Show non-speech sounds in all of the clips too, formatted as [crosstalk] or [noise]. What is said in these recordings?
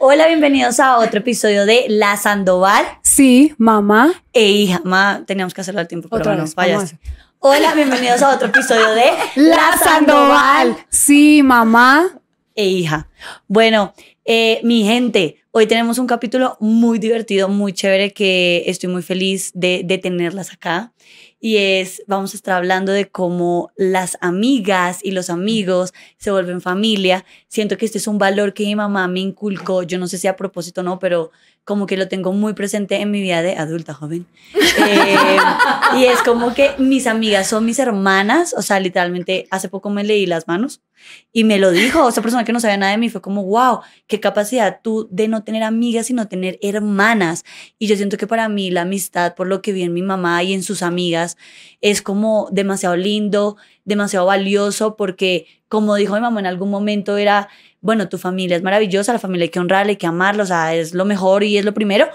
Hola, bienvenidos a otro episodio de La Sandoval. Sí, mamá. E hija, mamá, teníamos que hacerlo al tiempo, pero bueno, Hola, bienvenidos a otro episodio de [laughs] La, Sandoval. Sí, mamá. E hija. Bueno, eh, mi gente, hoy tenemos un capítulo muy divertido, muy chévere, que estoy muy feliz de, de tenerlas acá y es, vamos a estar hablando de cómo las amigas y los amigos se vuelven familia. Siento que este es un valor que mi mamá me inculcó, yo no sé si a propósito o no, pero como que lo tengo muy presente en mi vida de adulta joven. Eh, y es como que mis amigas son mis hermanas, o sea, literalmente hace poco me leí las manos y me lo dijo, esa persona que no sabía nada de mí fue como, wow, qué capacidad tú de no tener amigas sino tener hermanas. Y yo siento que para mí la amistad, por lo que vi en mi mamá y en sus amigas, es como demasiado lindo, demasiado valioso, porque como dijo mi mamá en algún momento, era bueno, tu familia es maravillosa, la familia hay que honrarla, hay que amarla, o sea, es lo mejor y es lo primero,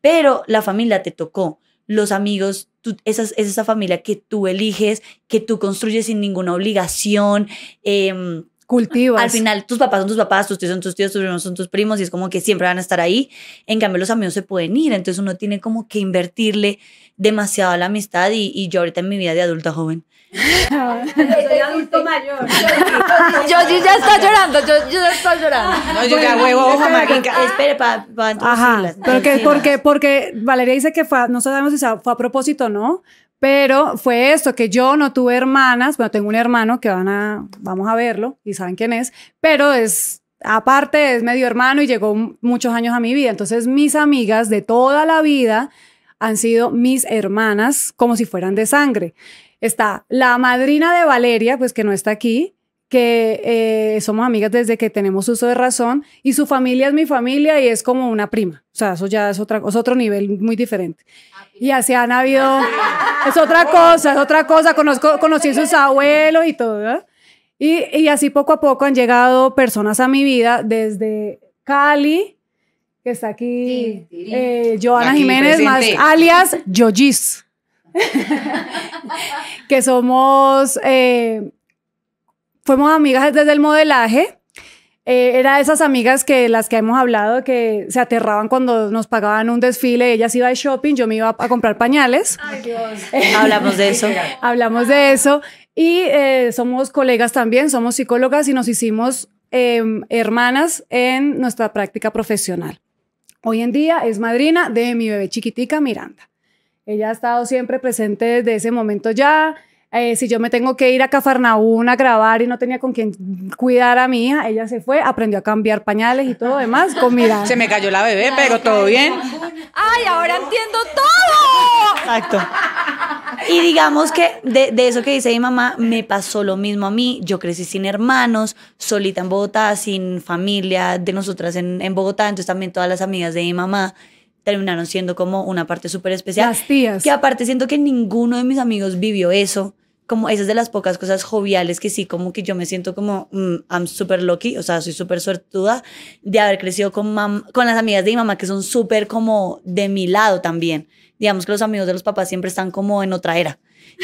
pero la familia te tocó, los amigos, es esa familia que tú eliges, que tú construyes sin ninguna obligación. Eh, Cultivas. Al final, tus papás son tus papás, tus tíos son tus tíos, tus primos son tus primos, y es como que siempre van a estar ahí. En cambio, los amigos se pueden ir, entonces uno tiene como que invertirle demasiado a la amistad. y yo ahorita en mi vida de adulta joven, soy adulto mayor. [laughs] yo ya estoy llorando, yo, ya estoy llorando. No, yo ya huevo, ojo, ah. Espere, para Ajá, porque porque, porque Valeria dice que fue, no sabemos si fue a propósito o no, pero fue esto, que yo no tuve hermanas, bueno, tengo un hermano que van a, vamos a verlo y saben quién es, pero es aparte es medio hermano y llegó muchos años a mi vida. Entonces mis amigas de toda la vida han sido mis hermanas como si fueran de sangre está la madrina de Valeria, pues que no está aquí, que eh, somos amigas desde que tenemos uso de razón y su familia es mi familia y es como una prima. O sea, eso ya es, otra, es otro nivel muy diferente. Y así han habido, es otra cosa, es otra cosa, conozco, conocí a sus abuelos y todo, Y, así poco a poco han llegado personas a mi vida desde Cali, que está aquí, eh, Joana Jiménez, más alias Yojis. [laughs] que somos, eh, fuimos amigas desde el modelaje. Eh, era de esas amigas que las que hemos hablado que se aterraban cuando nos pagaban un desfile, ellas iba de shopping, yo me iba a, comprar pañales. Ay, [laughs] Hablamos de eso. Hablamos de eso. Y eh, somos colegas también, somos psicólogas y nos hicimos em, hermanas en nuestra práctica profesional. Hoy en día es madrina de mi bebé chiquitica Miranda. Ella ha estado siempre presente desde ese momento ya. Eh, si yo me tengo que ir a Cafarnaún a grabar y no tenía con quién cuidar a mi hija, ella se fue, aprendió a cambiar pañales y todo demás [laughs] con Se me cayó la bebé, pero todo bien. ¡Ay, ahora entiendo todo! Exacto. Y digamos que de, eso que dice mi mamá, me pasó lo mismo a mí. Yo crecí sin hermanos, solita en Bogotá, sin familia de nosotras en, en Bogotá. Entonces también todas las amigas de mi mamá terminaron siendo como una parte súper especial. Las tías. Que aparte siento que ninguno de mis amigos vivió eso. Como esas de las pocas cosas joviales que sí, como que yo me siento como, mm, I'm super lucky, o sea, soy súper suertuda de haber crecido con, con las amigas de mi mamá que son súper como de mi lado también. Digamos que los amigos de los papás siempre están como en otra era.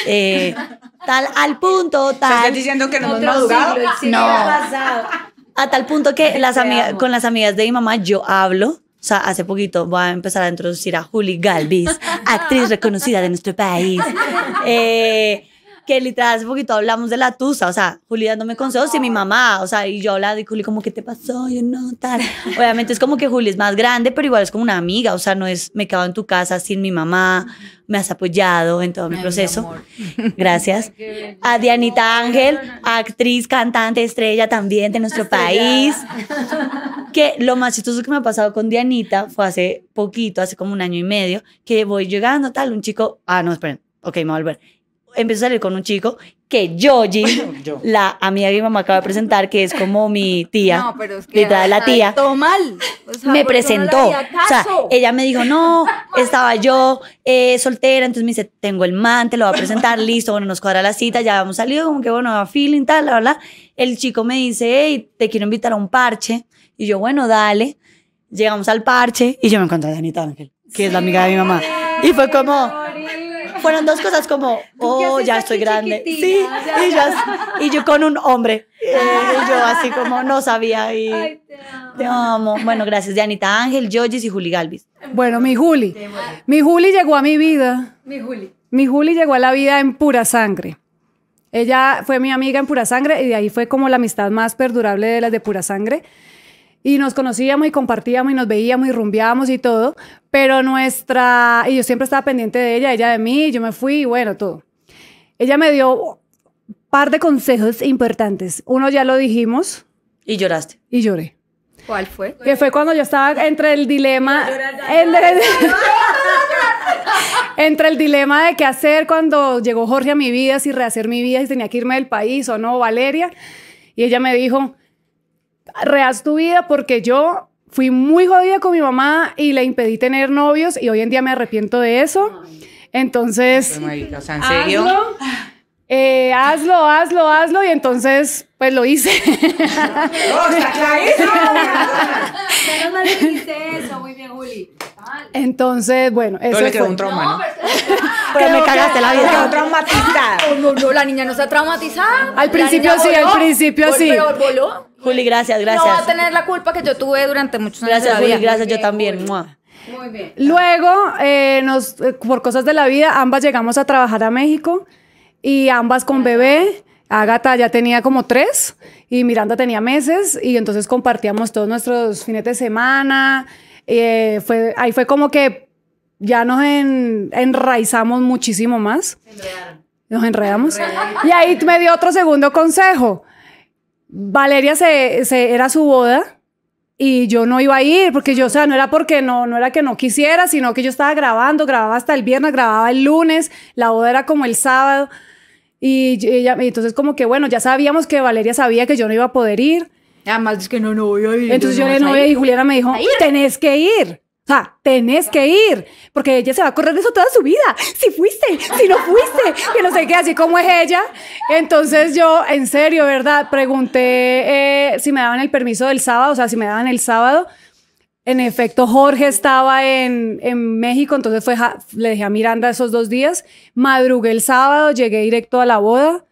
Eh, [laughs] tal al punto, tal. ¿Estás diciendo que no hemos madurado? no. A tal punto que las con las amigas de mi mamá yo hablo o sea, hace poquito voy a empezar a introducir a Julie Galvis, actriz reconocida de nuestro país. [laughs] Eh, que literal hace poquito hablamos de la tusa, o sea, Juli dándome consejos y mi mamá, o sea, y yo hablaba de Juli como, ¿qué te pasó? Yo no, tal. Obviamente es como que Juli es más grande, pero igual es como una amiga, o sea, no es, me quedo en tu casa sin mi mamá, me has apoyado en todo mi proceso. Gracias. A Dianita Ángel, actriz, cantante, estrella también de nuestro país. Que lo más chistoso que me ha pasado con Dianita fue hace poquito, hace como un año y medio, que voy llegando, tal, un chico, ah, no, esperen, ok, me voy a volver empiezo a salir con un chico que Yoji, la amiga que mi mamá acaba de presentar, que es como mi tía, no, pero es que de la tía, todo mal. me presentó. o sea, ella me dijo, no, [laughs] estaba yo eh, soltera, entonces me dice, tengo el man, te lo voy a presentar, listo, bueno, nos cuadra la cita, ya hemos salido, como que bueno, a feeling, tal, la verdad. El chico me dice, hey, te quiero invitar a un parche. Y yo, bueno, dale. Llegamos al parche y yo me encontré a Danita Ángel, que es la amiga de mi mamá. Y fue como, fueron dos cosas como, oh, ya estoy grande. Sí, y, Yo, con un hombre. Eh, y yo así como no sabía. Y, te, amo. Bueno, gracias de Ángel, Yogis y Juli Galvis. Bueno, mi Juli. Mi Juli llegó a mi vida. Mi Juli. Mi Juli llegó a la vida en pura sangre. Ella fue mi amiga en pura sangre y de ahí fue como la amistad más perdurable de las de pura sangre y nos conocíamos y compartíamos y nos veíamos y rumbeábamos y todo, pero nuestra, y yo siempre estaba pendiente de ella, ella de mí, yo me fui y bueno, todo. Ella me dio un par de consejos importantes. Uno ya lo dijimos. Y lloraste. Y lloré. ¿Cuál fue? Que fue cuando yo estaba entre el dilema... [laughs] entre el dilema de qué hacer cuando llegó Jorge a mi vida, si rehacer mi vida, si tenía que irme del país o no, Valeria. Y ella me dijo, rehaz tu vida porque yo fui muy jodida con mi mamá y le impedí tener novios y hoy en día me arrepiento de eso. Entonces, eh, Hazlo, hazlo, hazlo, y entonces, pues lo hice. [laughs] eso, muy bien, Juli. Entonces, bueno, eso fue. un trauma, [laughs] me cagaste la vida. traumatizada. Oh, la niña no está traumatizada. Al principio sí, al principio sí. Juli, gracias, gracias. No va a tener la culpa que yo tuve durante muchos años. Gracias, Juli, gracias, yo también. Muy bien. Luego, eh, nos, eh, por cosas de la vida, ambas llegamos a trabajar a México y ambas con bebé. Agatha ya tenía como tres y Miranda tenía meses y entonces compartíamos todos nuestros fines de semana. Eh, fue, ahí fue como que ya nos enraizamos muchísimo más. Nos enredamos. Y ahí me dio otro segundo consejo. Valeria se, era su boda y yo no iba a ir porque yo, o sea, no era porque no, no era que no quisiera, sino que yo estaba grabando, grababa hasta el viernes, grababa el lunes, la boda era como el sábado. Y, y entonces como que, bueno, ya sabíamos que Valeria sabía que yo no iba a poder ir. Además, es que no, no voy a ir. Entonces yo, le no voy y Juliana me dijo, tenés que ir. O sea, tenés que ir, porque ella se va a correr de eso toda su vida. Si fuiste, si no fuiste, que no sé qué, así como es ella. Entonces yo, en serio, ¿verdad? Pregunté eh, si me daban el permiso del sábado, o sea, si me daban el sábado. En efecto, Jorge estaba en, en México, entonces fue, le dejé a Miranda esos dos días. Madrugué el sábado, llegué directo a la boda.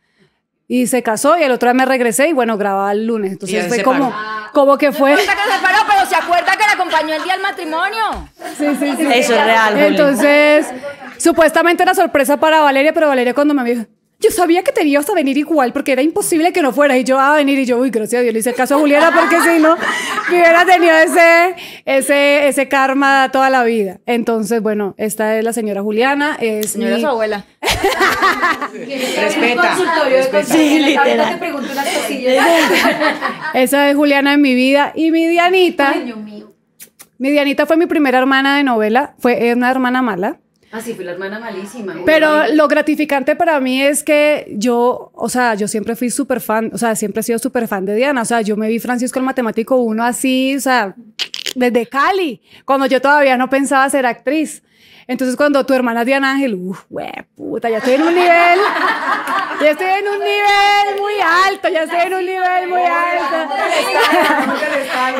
Y se casó y el otro día me regresé y bueno, grababa el lunes. Entonces fue como, como que fue... que se pero se acuerda que la acompañó el día del matrimonio. Sí, sí, sí. Eso es real. Entonces, supuestamente era sorpresa para Valeria, pero Valeria cuando me dijo, yo sabía que te ibas a venir igual porque era imposible que no fuera, Y yo ah, a venir y yo, uy, gracias a Dios, le hice caso a Juliana porque si no, me hubiera tenido ese, ese, ese karma toda la vida. Entonces, bueno, esta es la señora Juliana. Es señora mi... su abuela. [laughs] respeta. respeta. Sí, literal. [laughs] Esa es Juliana en mi vida. Y mi Dianita. Mi Dianita fue mi primera hermana de novela. Fue una hermana mala. Así ah, fue la hermana malísima. Ah, Pero lo gratificante para mí es que yo, o sea, yo siempre fui súper fan, o sea, siempre he sido súper fan de Diana. O sea, yo me vi Francisco el Matemático uno así, o sea, desde Cali, cuando yo todavía no pensaba ser actriz. Entonces, cuando tu hermana Diana Ángel, uff, puta, ya estoy en un nivel, ya estoy en un nivel muy alto, ya estoy en un nivel muy alto.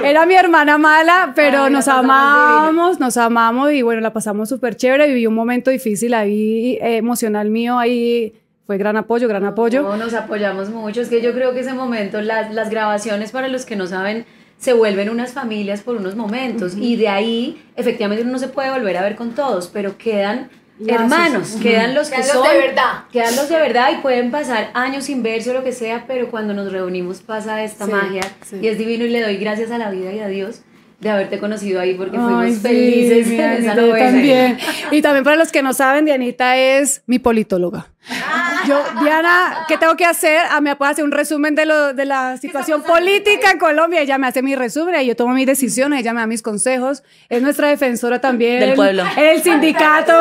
Era mi hermana mala, pero nos amamos, nos amamos y bueno, la pasamos súper chévere. Viví un momento difícil ahí, eh, emocional mío, ahí fue gran apoyo, gran apoyo. No, nos apoyamos mucho. Es que yo creo que ese momento, las, las grabaciones, para los que no saben, se vuelven unas familias por unos momentos y de ahí efectivamente uno no se puede volver a ver con todos, pero quedan hermanos, quedan los que son, de verdad. quedan los de verdad y pueden pasar años sin verse o lo que sea, pero cuando nos reunimos pasa esta magia y es divino y le doy gracias a la vida y a Dios de haberte conocido ahí porque fuimos felices en esa También. Y también para los que no saben, Dianita es mi politóloga. Yo, Diana, ¿qué tengo que hacer? Ah, me puede hacer un resumen de, lo, de la situación política en Colombia. Ella me hace mi resumen, yo tomo mis decisiones, ella me da mis consejos. Es nuestra defensora también. Del pueblo. el sindicato.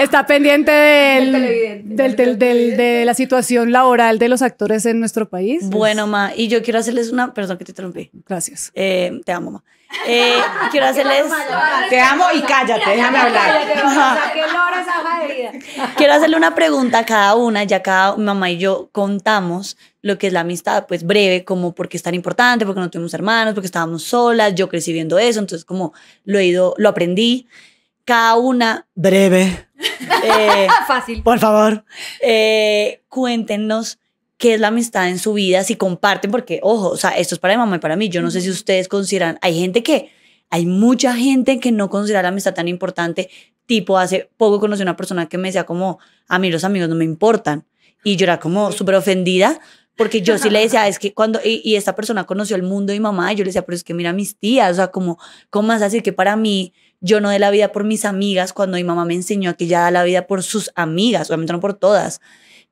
Está pendiente del, de la situación laboral de los actores en nuestro país. Bueno, ma, y yo quiero hacerles una. Perdón que te interrumpí. Gracias. Eh, te amo, ma quiero hacerles. Te amo y cállate, déjame hablar. Quiero hacerle una pregunta a cada una, ya cada mamá y yo contamos lo que es la amistad, pues breve, como por qué es tan importante, porque no tuvimos hermanos, porque estábamos solas, yo crecí viendo eso, entonces como lo he ido, lo aprendí. Cada una breve. Fácil. Por favor, cuéntenos qué es la amistad en su vida, si comparten, porque, ojo, o sea, esto es para mi mamá y para mí. Yo no sé si ustedes consideran, hay gente que, hay mucha gente que no considera la amistad tan importante. Tipo, hace poco conocí una persona que me decía como, a mí los amigos no me importan. Y yo era como súper ofendida, porque yo sí le decía, es que cuando, y, esta persona conoció el mundo y mi mamá, yo le decía, pero es que mira mis tías, o sea, como, ¿cómo vas así que para mí yo no de la vida por mis amigas cuando mi mamá me enseñó a que ella da la vida por sus amigas, obviamente no por todas,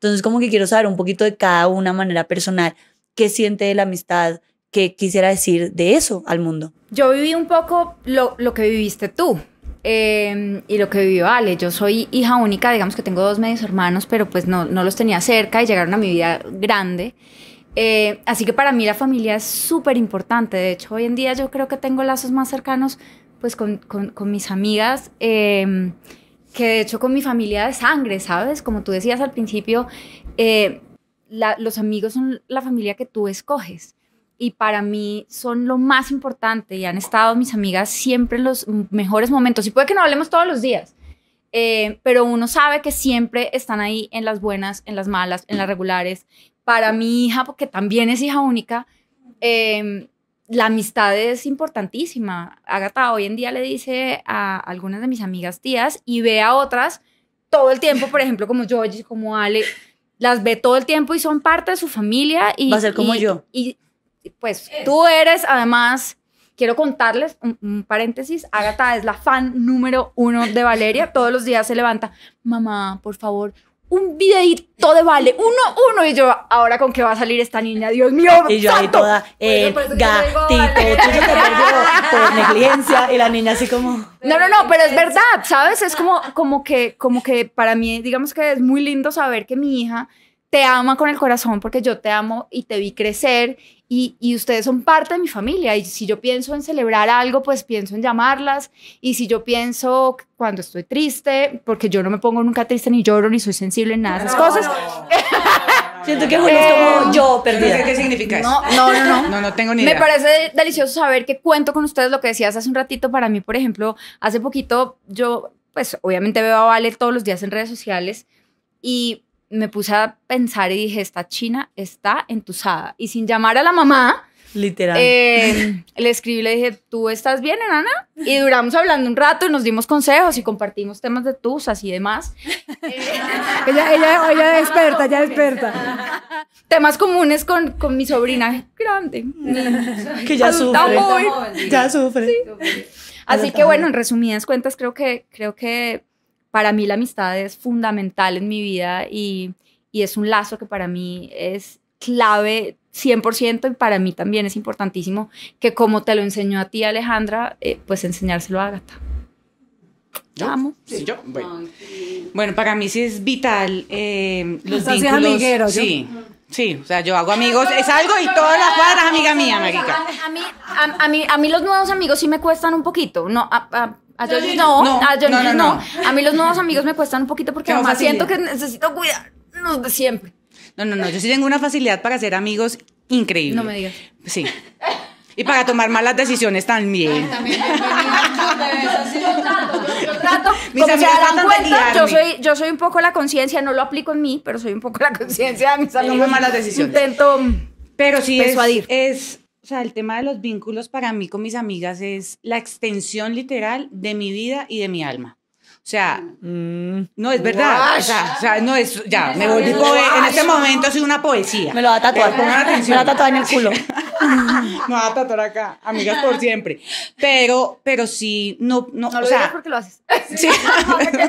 entonces, como que quiero saber un poquito de cada una manera personal, qué siente de la amistad, qué quisiera decir de eso al mundo. Yo viví un poco lo, lo que viviste tú. Em, y lo que vivió Ale, yo soy hija única, digamos que tengo dos medios hermanos, pero pues no, no los tenía cerca y llegaron a mi vida grande. Eh, así que para mí la familia es súper importante. De hecho, hoy en día yo creo que tengo lazos más cercanos pues con, con, mis amigas. Em, que de hecho con mi familia de sangre, ¿sabes? Como tú decías al principio, eh, los amigos son la familia que tú escoges y para mí son lo más importante y han estado mis amigas siempre en los mejores momentos. Y puede que no hablemos todos los días, eh, pero uno sabe que siempre están ahí en las buenas, en las malas, en las regulares. Para mi hija, porque también es hija única, eh, la amistad es importantísima. Agatha hoy en día le dice a algunas de mis amigas tías y ve a otras todo el tiempo, por ejemplo, como Joyce, como Ale, las ve todo el tiempo y son parte de su familia. Y, Va a ser como yo. Y, pues tú eres, además, quiero contarles un, un paréntesis, Agatha es la fan número uno de Valeria, todos los días se levanta, mamá, por favor, un videito de vale, uno, uno, y yo, ahora con qué va a salir esta niña, Dios mío, y yo ahí toda, por negligencia, y la niña así como, No, no, no, pero es verdad, ¿sabes? Es como, como, que, como que para mí, digamos que es muy lindo saber que mi hija te ama con el corazón porque yo te amo y te vi crecer y, ustedes son parte de mi familia. Y si yo pienso en celebrar algo, pues pienso en llamarlas. Y si yo pienso cuando estoy triste, porque yo no me pongo nunca triste, ni lloro, ni soy sensible en nada de esas cosas. [laughs] Siento que Julio es como eh, yo perdida. qué significa eso. No, no, no. no, no tengo ni idea. Me parece delicioso saber que cuento con ustedes lo que decías hace un ratito. Para mí, por ejemplo, hace poquito yo, pues obviamente veo a Vale todos los días en redes sociales. Y me puse a pensar y dije, esta china está entusada. Y sin llamar a la mamá, literal, em, le escribí y le dije, ¿tú estás bien, hermana Y duramos hablando un rato y nos dimos consejos y compartimos temas de tusas y demás. [laughs] ella, ella, ella desperta, ya desperta. temas comunes con, con mi sobrina grande. Mm. [laughs] que ya sufre. Ya sufre. Así que bueno, en resumidas cuentas, creo que, creo que para mí la amistad es fundamental en mi vida y, es un lazo que para mí es clave 100% y para mí también es importantísimo que como te lo enseñó a ti Alejandra, pues enseñárselo a Agatha. ¿Yo? Sí, yo. Bueno. para mí sí es vital los vínculos. Amiguero, sí. Sí, o sea, yo hago amigos, es algo y todas las cuadras amiga mía, marica. A, mí, mí, a mí los nuevos amigos sí me cuestan un poquito. No, no, no, a no, A mí los nuevos amigos me cuestan un poquito porque además siento que necesito cuidarnos de siempre. No, no, no. Yo sí tengo una facilidad para hacer amigos increíble. No me digas. Sí. Y para tomar malas decisiones también. Mis como se cuenta, yo soy, yo soy un poco la conciencia, no lo aplico en mí, pero soy un poco la conciencia de mis malas decisiones. Intento pero sí persuadir. es o sea, el tema de los vínculos para mí con mis amigas es la extensión literal de mi vida y de mi alma. O sea, mm. no es verdad. O sea, no es. Ya, me volví En este momento soy una poesía. Me lo va a tatuar. Pongan atención. Me lo va a tatuar en el culo. [laughs] me va a tatuar acá. Amigas por siempre. Pero, pero sí, no. No, no o lo sea, porque lo haces. [laughs] Sí.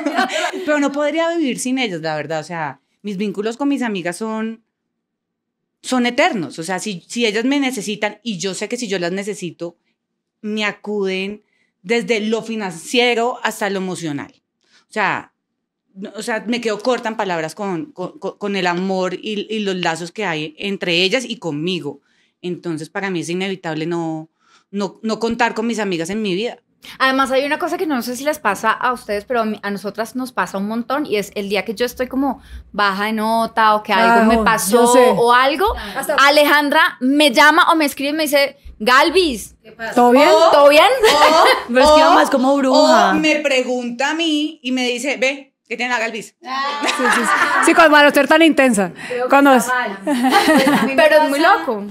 [laughs] pero no podría vivir sin ellos, la verdad. O sea, mis vínculos con mis amigas son son eternos. O sea, si, si ellas me necesitan y yo sé que si yo las necesito, me acuden desde lo financiero hasta lo emocional. O sea, o sea me quedo corta en palabras con, el amor y, y, los lazos que hay entre ellas y conmigo. Entonces, para mí es inevitable no, no, no contar con mis amigas en mi vida. Además, hay una cosa que no sé si les pasa a ustedes, pero a, nosotras nos pasa un montón y es el día que yo estoy como baja de nota o que algo me pasó o algo, Alejandra me llama o me escribe y me dice, Galvis, ¿todo bien? ¿Todo bien? O, [laughs] más como bruja. me pregunta a mí y me dice, ve, que tiene la galvis. Ah. [laughs] sí, sí, sí. cuando ser tan intensa. Pues pero es muy loco.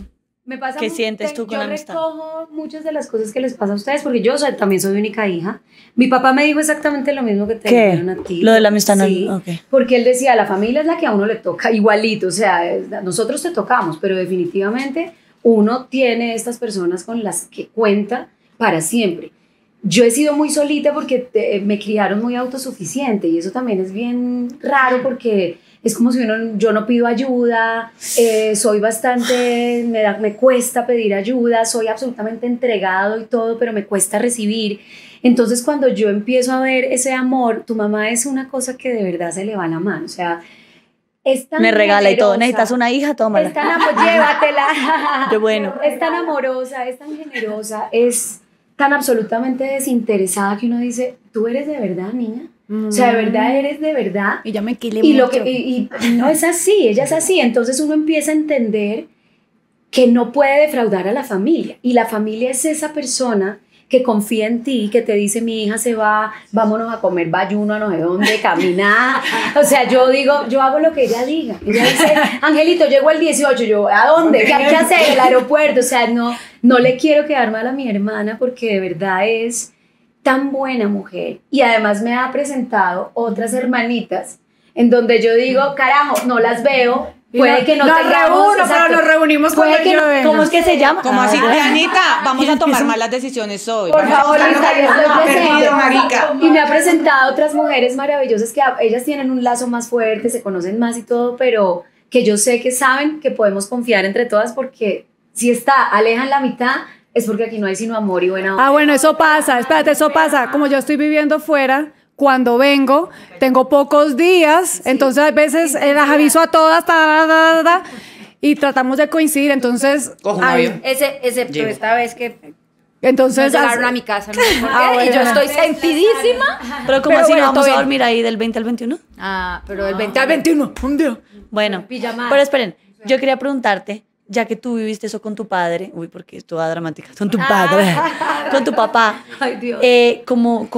Me pasa ¿Qué sientes tú con la amistad? Yo recojo muchas de las cosas que les pasa a ustedes, porque yo también soy única hija. Mi papá me dijo exactamente lo mismo que te dijeron a ti. Lo de la amistad sí, Porque él decía, la familia es la que a uno le toca igualito, o sea, nosotros te tocamos, pero definitivamente uno tiene estas personas con las que cuenta para siempre. Yo he sido muy solita porque me criaron muy autosuficiente y eso también es bien raro porque es como si yo no pido ayuda, eh, soy bastante, me, me cuesta pedir ayuda, soy absolutamente entregado y todo, pero me cuesta recibir. Entonces cuando yo empiezo a ver ese amor, tu mamá es una cosa que de verdad se le va la mano, o sea, es tan me regala y todo. Necesitas una hija, tómala. Es tan llévatela. [laughs] bueno. Es tan amorosa, es tan generosa, es tan absolutamente desinteresada que uno dice, tú eres de verdad, niña. O sea, de verdad mm. eres de verdad. Y me lo que, y, no es así, ella es así. Entonces uno empieza a entender que no puede defraudar a la familia. Y la familia es esa persona que confía en ti, que te dice, mi hija se va, vámonos a comer bayuno no sé dónde, [laughs] caminar. O sea, yo digo, yo hago lo que ella diga. Ella dice, Angelito, llego el 18, yo, ¿a dónde? ¿Qué hay que hacer? El aeropuerto. O sea, no, no le quiero quedar mal a mi hermana porque de verdad es tan buena mujer y además me ha presentado otras hermanitas en donde yo digo, carajo, no las veo. Puede que no nos reúno, pero nos reunimos con ¿Cómo es que se llama? Como así, ah. Anita, vamos a tomar [laughs] malas decisiones hoy. Por favor, Anita, yo estoy Y me ha presentado otras mujeres maravillosas que ellas tienen un lazo más fuerte, se conocen más y todo, pero que yo sé que saben que podemos confiar entre todas porque si está, alejan la mitad, es porque aquí no hay sino amor y buena ah, onda. Ah, bueno, eso pasa, espérate, eso pasa. Como yo estoy viviendo fuera, cuando vengo, tengo pocos días, entonces a veces eh, las aviso a todas, ta, y tratamos de coincidir, entonces... Ese, excepto esta vez que... Entonces... Me llegaron a mi casa, y [laughs] ah, yo estoy sentidísima. Pero como así no vamos a dormir ahí del 20 al 21. Ah, pero el 20 ah. al 21, un Bueno, pero esperen, yo quería preguntarte ya que tú viviste eso con tu padre, uy, porque es toda dramática, con tu ah. padre, con tu papá, [laughs] Ay, Dios. Eh, ¿cómo,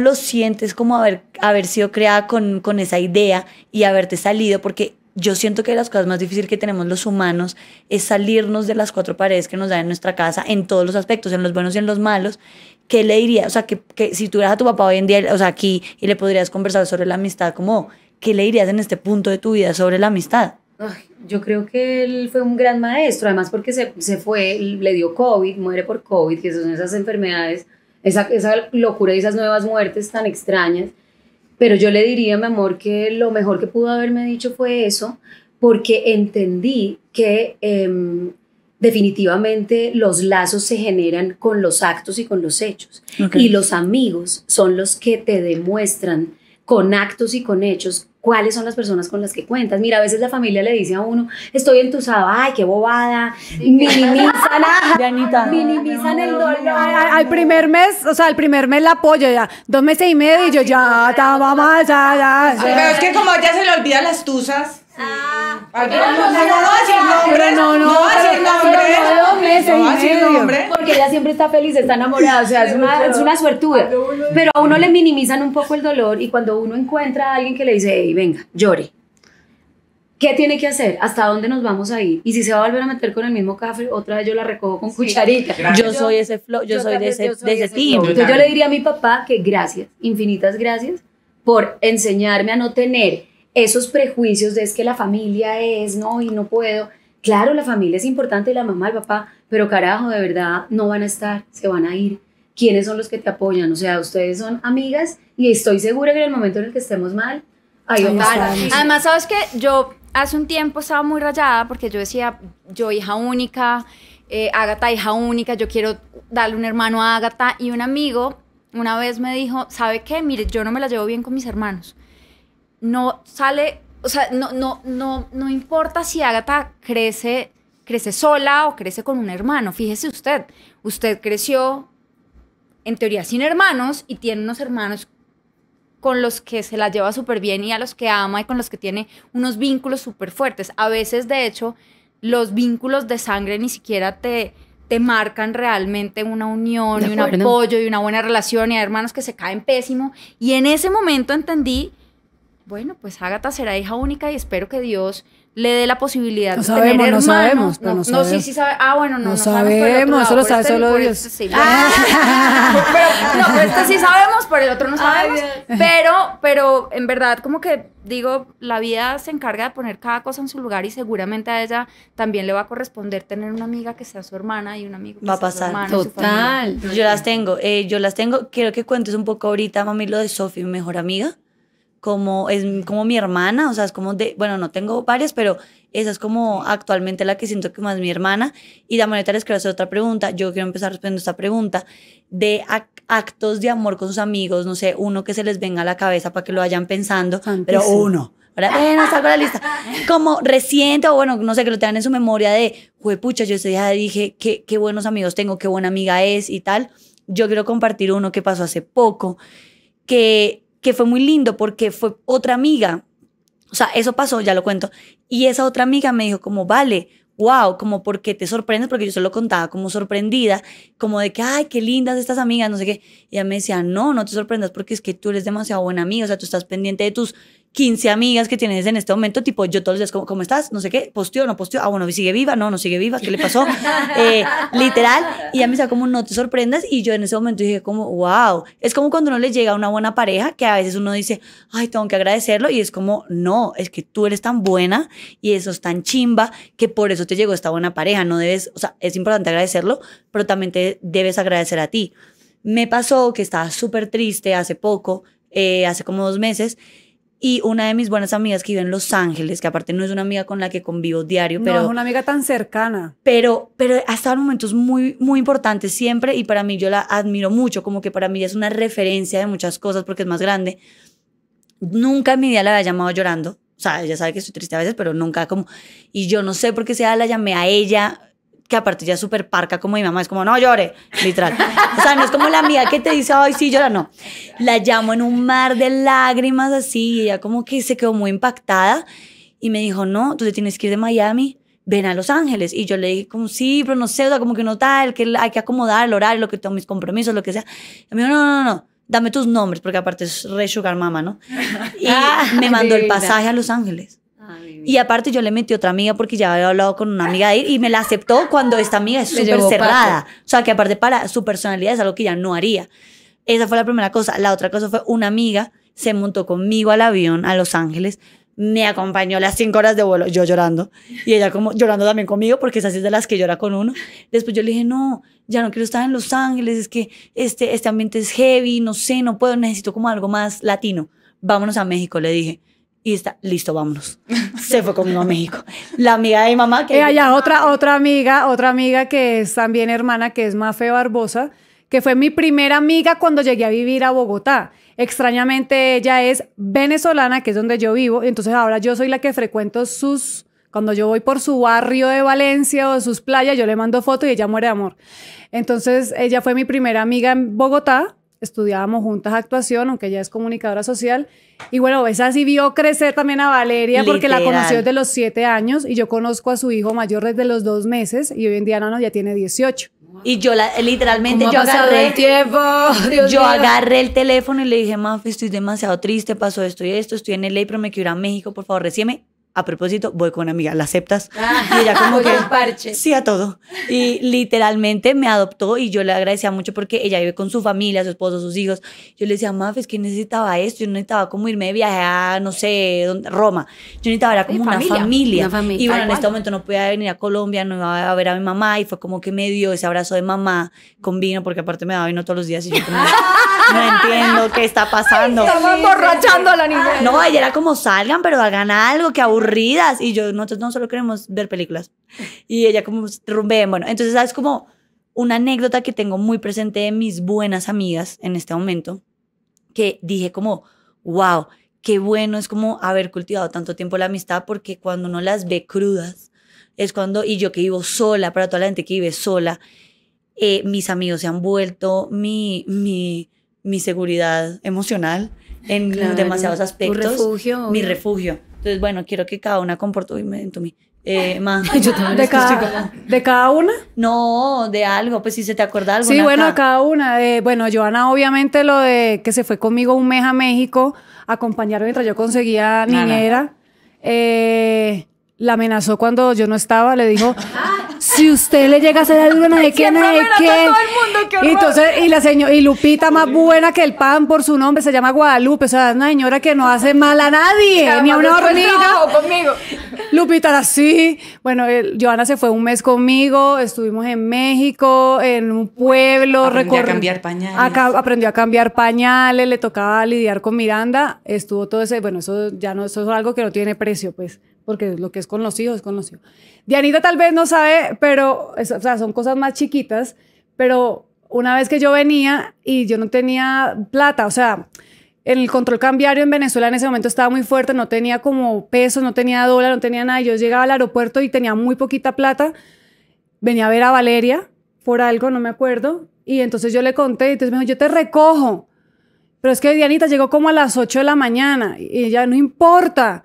lo sientes? como haber, haber sido creada con, con esa idea y haberte salido? Porque yo siento que las cosas más difíciles que tenemos los humanos es salirnos de las cuatro paredes que nos da en nuestra casa en todos los aspectos, en los buenos y en los malos. ¿Qué le dirías, O sea, que, que si tuvieras a tu papá hoy en día, o sea, aquí, y le podrías conversar sobre la amistad, como, ¿qué le dirías en este punto de tu vida sobre la amistad? Ay, yo creo que él fue un gran maestro, además porque se, se fue, le dio COVID, muere por COVID, que son esas enfermedades, esa, esa locura y esas nuevas muertes tan extrañas. Pero yo le diría, mi amor, que lo mejor que pudo haberme dicho fue eso, porque entendí que em, definitivamente los lazos se generan con los actos y con los hechos. Y los amigos son los que te demuestran con actos y con hechos cuáles son las personas con las que cuentas. Mira, a veces la familia le dice a uno, estoy entusiasmada, ay, qué bobada, [laughs] minimizan, el dolor. Al, primer mes, o sea, al primer mes la apoyo ya, dos meses y medio y yo ya, estaba mamá, ya, ya. Pero es que como ya se le olvidan las tusas. Ah, no, no, no, no, va a nombre. No va a ser nombre. Porque ella siempre está feliz, está enamorada, o sea, es una, es suertuda. Pero a uno le minimizan un poco el dolor y cuando uno encuentra a alguien que le dice, hey, venga, llore. ¿Qué tiene que hacer? ¿Hasta dónde nos vamos a ir? Y si se va a volver a meter con el mismo café, otra vez yo la recojo con cucharita. Yo soy ese flow, yo, soy de ese, tipo Entonces yo le diría a mi papá que gracias, infinitas gracias por enseñarme a no tener esos prejuicios de es que la familia es, no, y no puedo. Claro, la familia es importante, la mamá, el papá, pero carajo, de verdad, no van a estar, se van a ir. ¿Quiénes son los que te apoyan? O sea, ustedes son amigas y estoy segura que en el momento en el que estemos mal, ahí Además, ¿sabes que Yo hace un tiempo estaba muy rayada porque yo decía, yo hija única, eh, Agatha hija única, yo quiero darle un hermano a Agatha y un amigo una vez me dijo, ¿sabe qué? Mire, yo no me la llevo bien con mis hermanos no sale, o sea, no, no, no, no importa si Agatha crece, crece sola o crece con un hermano. Fíjese usted, usted creció en teoría sin hermanos y tiene unos hermanos con los que se la lleva súper bien y a los que ama y con los que tiene unos vínculos súper fuertes. A veces, de hecho, los vínculos de sangre ni siquiera te, te marcan realmente una unión y un apoyo y una buena relación y hay hermanos que se caen pésimo. Y en ese momento entendí bueno, pues Ágata será hija única y espero que Dios le dé la posibilidad de sabemos, tener hermanos. No sabemos, pero no, no, sabemos. No, sí, sí sabe. Ah, bueno, no, no, no sabemos. eso lo sabe solo Dios. Este sí, ah. [laughs] pero, este sí sabemos, pero el otro no sabemos. pero, pero en verdad, como que digo, la vida se encarga de poner cada cosa en su lugar y seguramente a ella también le va a corresponder tener una amiga que sea su hermana y un amigo que va a pasar. Total. yo las tengo, eh, yo las tengo. Quiero que cuentes un poco ahorita, mami, lo de Sofi, mi mejor amiga como es como mi hermana, o sea, es como de, bueno, no tengo varias, pero esa es como actualmente la que siento que más mi hermana. Y de manera les quiero hacer otra pregunta, yo quiero empezar respondiendo esta pregunta, de actos de amor con sus amigos, no sé, uno que se les venga a la cabeza para que lo vayan pensando, pero uno. bueno la lista. [laughs] Como reciente, o bueno, no sé, que lo tengan en su memoria de, pucha, yo ese día dije, qué, qué buenos amigos tengo, qué buena amiga es y tal. Yo quiero compartir uno que pasó hace poco, que que fue muy lindo porque fue otra amiga. O sea, eso pasó, ya lo cuento. Y esa otra amiga me dijo como, vale, wow, como porque te sorprendes, porque yo se lo contaba como sorprendida, como de que, ay, qué lindas estas amigas, no sé qué. Y ella me decía, no, no te sorprendas porque es que tú eres demasiado buena amiga, o sea, tú estás pendiente de tus 15 amigas que tienes en este momento, tipo, yo todos los días, ¿cómo, cómo estás? No sé qué, posteo, no posteo, ah, bueno, sigue viva, no, no sigue viva, ¿qué le pasó? [laughs] Eh, literal, y ya me decía como, no te sorprendas, y yo en ese momento dije como, wow, es como cuando uno le llega a una buena pareja, que a veces uno dice, ay, tengo que agradecerlo, y es como, no, es que tú eres tan buena, y eso es tan chimba, que por eso te llegó esta buena pareja, no debes, o sea, es importante agradecerlo, pero también te debes agradecer a ti. Me pasó que estaba súper triste hace poco, eh, hace como dos meses, y una de mis buenas amigas que vive en Los Ángeles, que aparte no es una amiga con la que convivo diario, pero... es una amiga tan cercana. Pero, pero ha estado en momentos muy, muy importantes siempre y para mí yo la admiro mucho, como que para mí es una referencia de muchas cosas porque es más grande. Nunca en mi vida la había llamado llorando. O sea, ella sabe que estoy triste a veces, pero nunca como... Y yo no sé por qué sea la llamé a ella que aparte ya es súper parca como mi mamá, es como, no llore, literal. O sea, no es como la amiga que te dice, ay, sí, llora, no. La llamo en un mar de lágrimas así y ella como que se quedó muy impactada y me dijo, no, tú te tienes que ir de Miami, ven a Los Ángeles. Y yo le dije, como, sí, pero no sé, o sea, como que no tal, que hay que acomodar el horario, lo que tengo, mis compromisos, lo que sea. Y me dijo, no, no, no. dame tus nombres, porque aparte es re sugar mama, ¿no? Y ah, me mandó el pasaje a Los Ángeles y aparte yo le metí otra amiga porque ya había hablado con una amiga de y me la aceptó cuando esta amiga es súper cerrada. O sea, que aparte para su personalidad es algo que ya no haría. Esa fue la primera cosa. La otra cosa fue una amiga se montó conmigo al avión a Los Ángeles me acompañó las cinco horas de vuelo, yo llorando, y ella como llorando también conmigo, porque esas es de las que llora con uno. Después yo le dije, no, ya no quiero estar en Los Ángeles, es que este, este ambiente es heavy, no sé, no puedo, necesito como algo más latino. Vámonos a México, le dije y está, listo, vámonos. [laughs] Se fue conmigo a México. La amiga de mamá que... Eh, otra, otra amiga, otra amiga que es también hermana, que es Mafe Barbosa, que fue mi primera amiga cuando llegué a vivir a Bogotá. Extrañamente ella es venezolana, que es donde yo vivo, entonces ahora yo soy la que frecuento sus... Cuando yo voy por su barrio de Valencia o sus playas, yo le mando foto y ella muere de amor. Entonces, ella fue mi primera amiga en Bogotá estudiábamos juntas actuación, aunque ella es comunicadora social. Y bueno, esa sí vio crecer también a Valeria porque la conoció desde los siete años y yo conozco a su hijo mayor desde los dos meses y hoy en día no, ya tiene 18. Y yo literalmente yo [laughs] agarré el teléfono y le dije, "Mafi, estoy demasiado triste, pasó esto y esto, estoy en el ley, pero me quiero ir a México, por favor, recíeme a propósito, voy con una amiga, ¿la aceptas? [laughs] Ah, y ella como que, parche. sí a todo. Y literalmente me adoptó y yo le agradecía mucho porque ella vive con su familia, su esposo, sus hijos. Yo le decía, maf, es que necesitaba esto, yo necesitaba como irme de viaje a, no sé, Roma. Yo necesitaba era como una familia. una familia. Y bueno, en este momento no podía venir a Colombia, no iba a ver a mi mamá y fue como que me dio ese abrazo de mamá con vino, porque aparte me daba vino todos los días y yo como... [laughs] no entiendo qué está pasando. Estamos borrachando a la niña. No, ella era como salgan, pero hagan algo, que aburridas. Y yo, nosotros no solo queremos ver películas. Y ella como bueno. Entonces, es Como una anécdota que tengo muy presente de mis buenas amigas en este momento, que dije como, wow, qué bueno es como haber cultivado tanto tiempo la amistad, porque cuando uno las ve crudas, es cuando, y yo que vivo sola, para toda la gente que vive sola, eh, mis amigos se han vuelto mi, mi, mi seguridad emocional en demasiados aspectos. Refugio, mi refugio. Entonces, bueno, quiero que cada una comporte. Uy, me Eh, [laughs] más. Yo de, cada, ¿De cada una? No, de algo, pues si se te acuerda algo. Sí, bueno, cada una. De, eh, bueno, Joana, obviamente lo de que se fue conmigo un mes a México, a acompañarme mientras yo conseguía niñera. Eh, la amenazó cuando yo no estaba, le dijo, si usted le llega a hacer algo, no sé qué, no qué. Y entonces, y la señora, y Lupita más buena que el pan por su nombre, se llama Guadalupe, o sea, una señora que no hace mal a nadie, ni a una hormiga. Conmigo. Lupita era así. Bueno, Joana se fue un mes conmigo, estuvimos en México, en un pueblo. Aprendió a cambiar pañales. aprendió a cambiar pañales, le tocaba lidiar con Miranda, estuvo todo ese, bueno, eso ya no, eso es algo que no tiene precio, pues porque lo que es conocido es conocido. Dianita tal vez no sabe, pero, o sea, son cosas más chiquitas, pero una vez que yo venía y yo no tenía plata, o sea, el control cambiario en Venezuela en ese momento estaba muy fuerte, no tenía como pesos, no tenía dólar, no tenía nada. Yo llegaba al aeropuerto y tenía muy poquita plata. Venía a ver a Valeria por algo, no me acuerdo. Y entonces yo le conté, y entonces me dijo, yo te recojo. Pero es que Dianita llegó como a las 8 de la mañana y ella no importa.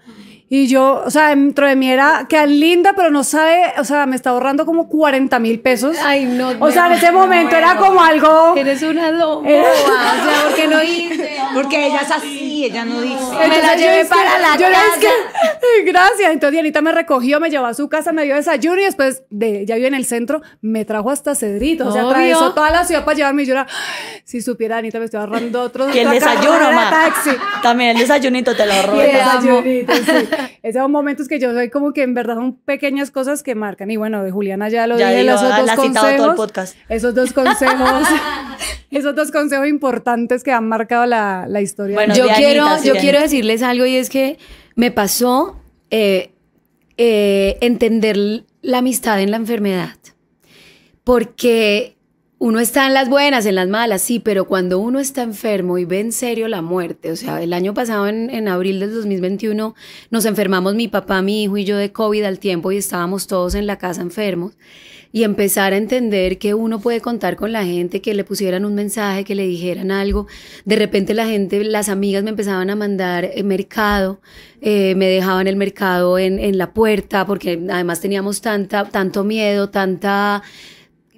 Y yo, o sea, dentro de mí era que linda, pero no sabe, o sea, me está ahorrando como 40 mil pesos. Ay, no. O sea, en ese momento era como algo. Eres una loba. O sea, porque no hice? [laughs] Porque ella es así, ella no dice. me la llevé para la yo casa. Que, [laughs] gracias. Entonces, Anita me recogió, me llevó a su casa, me dio desayuno y después, de, ya vive en el centro, me trajo hasta Cedrito. O sea, atravesó toda la ciudad para llevarme y yo era, si supiera, Anita, me estoy ahorrando otro. Y el desayuno, ma. También el desayunito te lo ahorro. el desayunito, sí. [laughs] Esos son momentos que yo soy como que en verdad son pequeñas cosas que marcan. Y bueno, de Juliana ya lo dije, los dos consejos. Esos dos consejos. [laughs] [laughs] esos dos consejos importantes que han marcado la, historia. yo, quiero, yo quiero decirles algo y es que me pasó eh, eh, entender la amistad en la enfermedad. Porque uno está en las buenas, en las malas, sí, pero cuando uno está enfermo y ve en serio la muerte, o sea, el año pasado, en, abril del 2021, nos enfermamos mi papá, mi hijo y yo de COVID al tiempo y estábamos todos en la casa enfermos, y empezar a entender que uno puede contar con la gente, que le pusieran un mensaje, que le dijeran algo, de repente la gente, las amigas me empezaban a mandar eh, mercado, eh, me dejaban el mercado en, en la puerta, porque además teníamos tanta, tanto miedo, tanta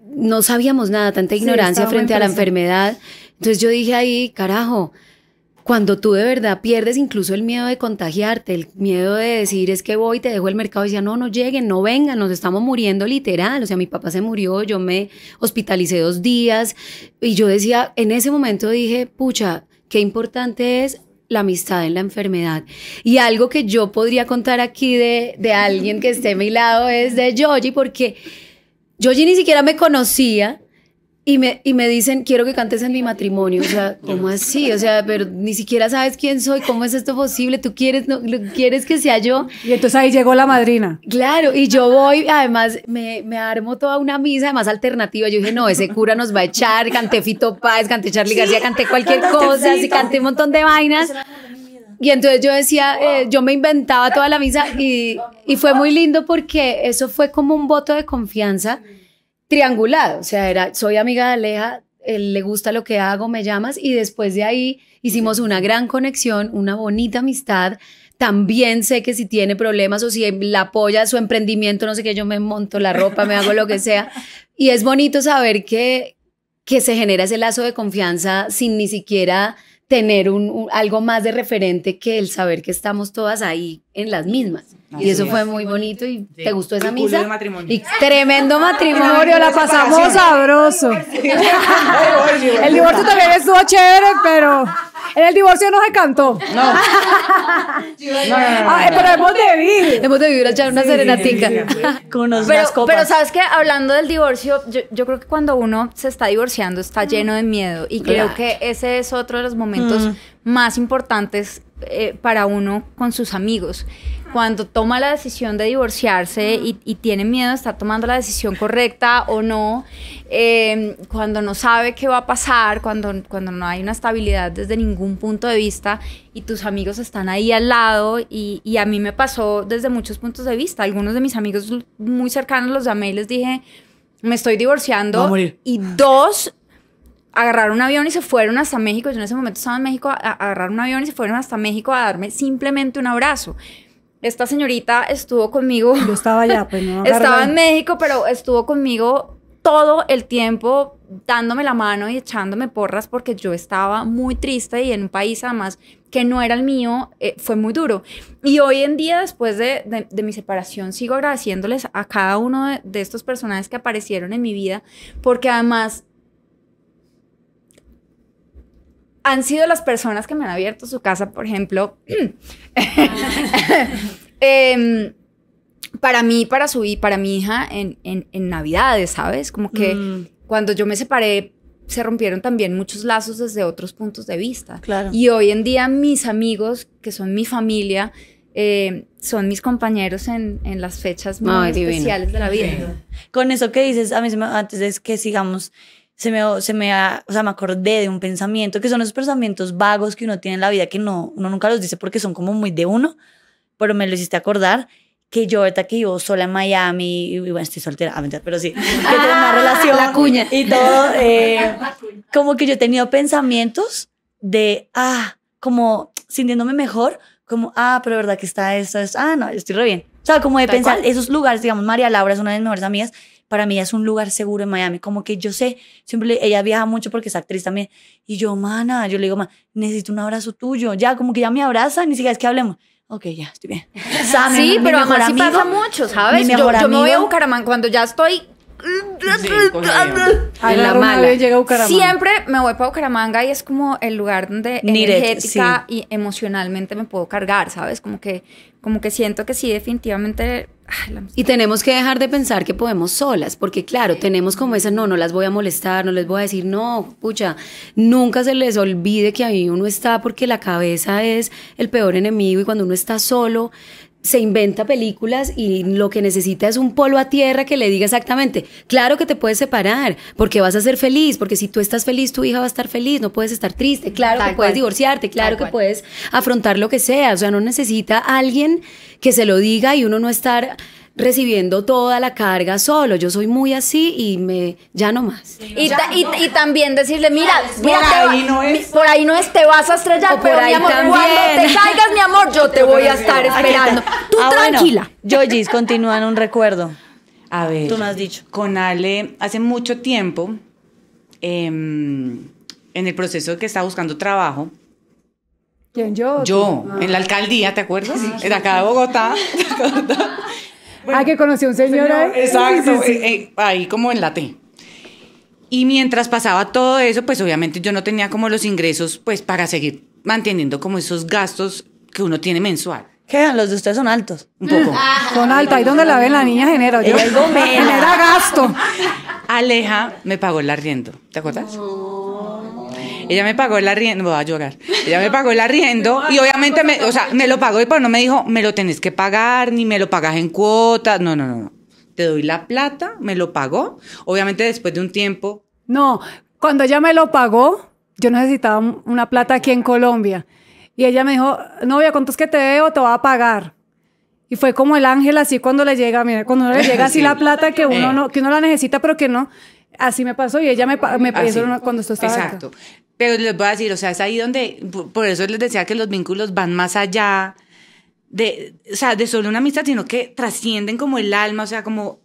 no sabíamos nada, tanta ignorancia frente a la enfermedad. Entonces yo dije ahí, carajo, cuando tú de verdad pierdes incluso el miedo de contagiarte, el miedo de decir es que voy, te dejo el mercado y decía, no, no lleguen, no vengan, nos estamos muriendo literal. O sea, mi papá se murió, yo me hospitalicé dos días y yo decía, en ese momento dije, pucha, qué importante es la amistad en la enfermedad. Y algo que yo podría contar aquí de, de alguien que esté a mi lado es de Yoji, porque yo ni siquiera me conocía y me, y me dicen, quiero que cantes en mi matrimonio. O sea, [laughs] ¿cómo así? O sea, pero ni siquiera sabes quién soy, ¿cómo es esto posible? ¿Tú quieres, no, quieres que sea yo? Y entonces ahí llegó la madrina. Claro, y yo voy, además me, me armo toda una misa, además alternativa. Yo dije, no, ese cura nos va a echar, canté Fito Paz, canté Charlie García, canté cualquier cosa, así canté un montón de vainas. Y entonces yo decía, eh, yo me inventaba toda la misa y, fue muy lindo porque eso fue como un voto de confianza triangulado. O sea, era, soy amiga de Aleja, él le gusta lo que hago, me llamas y después de ahí hicimos una gran conexión, una bonita amistad. También sé que si tiene problemas o si la apoya su emprendimiento, no sé qué, yo me monto la ropa, me hago lo que sea. Y es bonito saber que, que se genera ese lazo de confianza sin ni siquiera tener un, algo más de referente que el saber que estamos todas ahí en las mismas. y eso fue muy bonito y te gustó esa misa. matrimonio. Y tremendo matrimonio, la pasamos sabroso. [laughs] el divorcio también estuvo chévere, pero en el divorcio no se cantó. [laughs] No. pero hemos de vivir. Hemos de vivir allá una serenatica. Con unas pero, sabes que hablando del divorcio, yo, creo que cuando uno se está divorciando está lleno de miedo y creo que ese es otro de los momentos mm. más importantes eh, para uno con sus amigos cuando toma la decisión de divorciarse y, tiene miedo de estar tomando la decisión correcta o no, em, cuando no sabe qué va a pasar, cuando, cuando no hay una estabilidad desde ningún punto de vista y tus amigos están ahí al lado y, a mí me pasó desde muchos puntos de vista. Algunos de mis amigos muy cercanos los llamé y les dije, me estoy divorciando y dos agarraron un avión y se fueron hasta México. Yo en ese momento estaba en México, agarraron un avión y se fueron hasta México a darme simplemente un abrazo. Esta señorita estuvo conmigo. Yo estaba allá, pues no. [laughs] Estaba en México, pero estuvo conmigo todo el tiempo dándome la mano y echándome porras porque yo estaba muy triste y en un país además que no era el mío, eh, fue muy duro. Y hoy en día, después de, mi separación, sigo agradeciéndoles a cada uno de, de, estos personajes que aparecieron en mi vida porque además han sido las personas que me han abierto su casa, por ejemplo. [clears throat] Em, para mí, para su hija, para mi hija en, Navidades, ¿sabes? Como que mm. cuando yo me separé, se rompieron también muchos lazos desde otros puntos de vista. Claro. Y hoy en día mis amigos, que son mi familia, eh, son mis compañeros en, las fechas más especiales de la vida. Con eso que dices, a mí antes es que sigamos se me, se me, o sea, me acordé de un pensamiento, que son esos pensamientos vagos que uno tiene en la vida, que no, uno nunca los dice porque son como muy de uno, pero me lo hiciste acordar, que yo ahorita que yo sola en Miami, y bueno, estoy soltera, ah, pero sí, que tengo una [laughs] relación y todo, eh, como que yo he tenido pensamientos de, ah, como sintiéndome mejor, como, ah, pero verdad que está eso ah, no, estoy re bien. O sea, como de pensar, esos lugares, digamos, María Laura es una de mis mejores amigas, para mí es un lugar seguro en Miami. Como que yo sé, siempre ella viaja mucho porque es actriz también. Y yo, mana, yo le digo, man, necesito un abrazo tuyo. Ya, como que ya me abraza, ni siquiera es que hablemos. Ok, ya, estoy bien. [laughs] sí, pero a además sí pasa mucho, ¿sabes? Yo, yo, me voy a Bucaramanga cuando ya estoy... Sí, la mala. Llega a Siempre me voy para Bucaramanga y es como el lugar donde energética y emocionalmente me puedo cargar, ¿sabes? Como que como que siento que sí, definitivamente. y tenemos que dejar de pensar que podemos solas, porque claro, tenemos como esa, no, no las voy a molestar, no les voy a decir, no, pucha, nunca se les olvide que ahí uno está, porque la cabeza es el peor enemigo y cuando uno está solo, se inventa películas y lo que necesita es un polo a tierra que le diga exactamente, claro que te puedes separar, porque vas a ser feliz, porque si tú estás feliz, tu hija va a estar feliz, no puedes estar triste, claro que puedes divorciarte, claro que puedes afrontar lo que sea, o sea, no necesita alguien que se lo diga y uno no estar recibiendo toda la carga solo. Yo soy muy así y me ya no más. Y, también decirle, mira, por, ahí no es. por ahí no es, te vas a estrellar, por ahí mi amor, cuando te [laughs] caigas, mi amor, yo te voy a estar esperando. Tú ah, tranquila. Yo, continúan continúa un recuerdo. A ver. Tú me has dicho. Con Ale, hace mucho tiempo, em, en el proceso que estaba buscando trabajo, ¿Quién yo? Yo, en la alcaldía, ¿te acuerdas? Ah, sí, acá de Bogotá. De [laughs] Bogotá ah, que a un señor, ahí. Exacto, eh, eh, ahí como en la T. Y mientras pasaba todo eso, pues obviamente yo no tenía como los ingresos pues para seguir manteniendo como esos gastos que uno tiene mensual. ¿Qué? Los de ustedes son altos. Un poco. [laughs] son altos. Ahí donde la ven la niña genera. Yo me da [laughs] gasto. Aleja me pagó el arriendo. ¿Te acuerdas? Ella me pagó el arriendo, voy a llorar. Ella me pagó el [laughs] arriendo y obviamente me, o sea, me lo pagó y pues no me dijo, me lo tenés que pagar, ni me lo pagas en cuotas. No, no, no, Te doy la plata, me lo pagó. Obviamente después de un tiempo. No, cuando ella me lo pagó, yo necesitaba una plata aquí en Colombia. Y ella me dijo, novia, ¿cuánto es que te debo? Te va a pagar. Y fue como el ángel así cuando le llega, mira, cuando le llega así [laughs] la plata que uno eh. que uno la necesita, pero que no. Así me pasó y ella me, me ah, cuando esto estaba. Exacto. Pero les voy a decir, o sea, es ahí donde, por eso les decía que los vínculos van más allá de, o sea, de solo una amistad, sino que trascienden como el alma, o sea, como,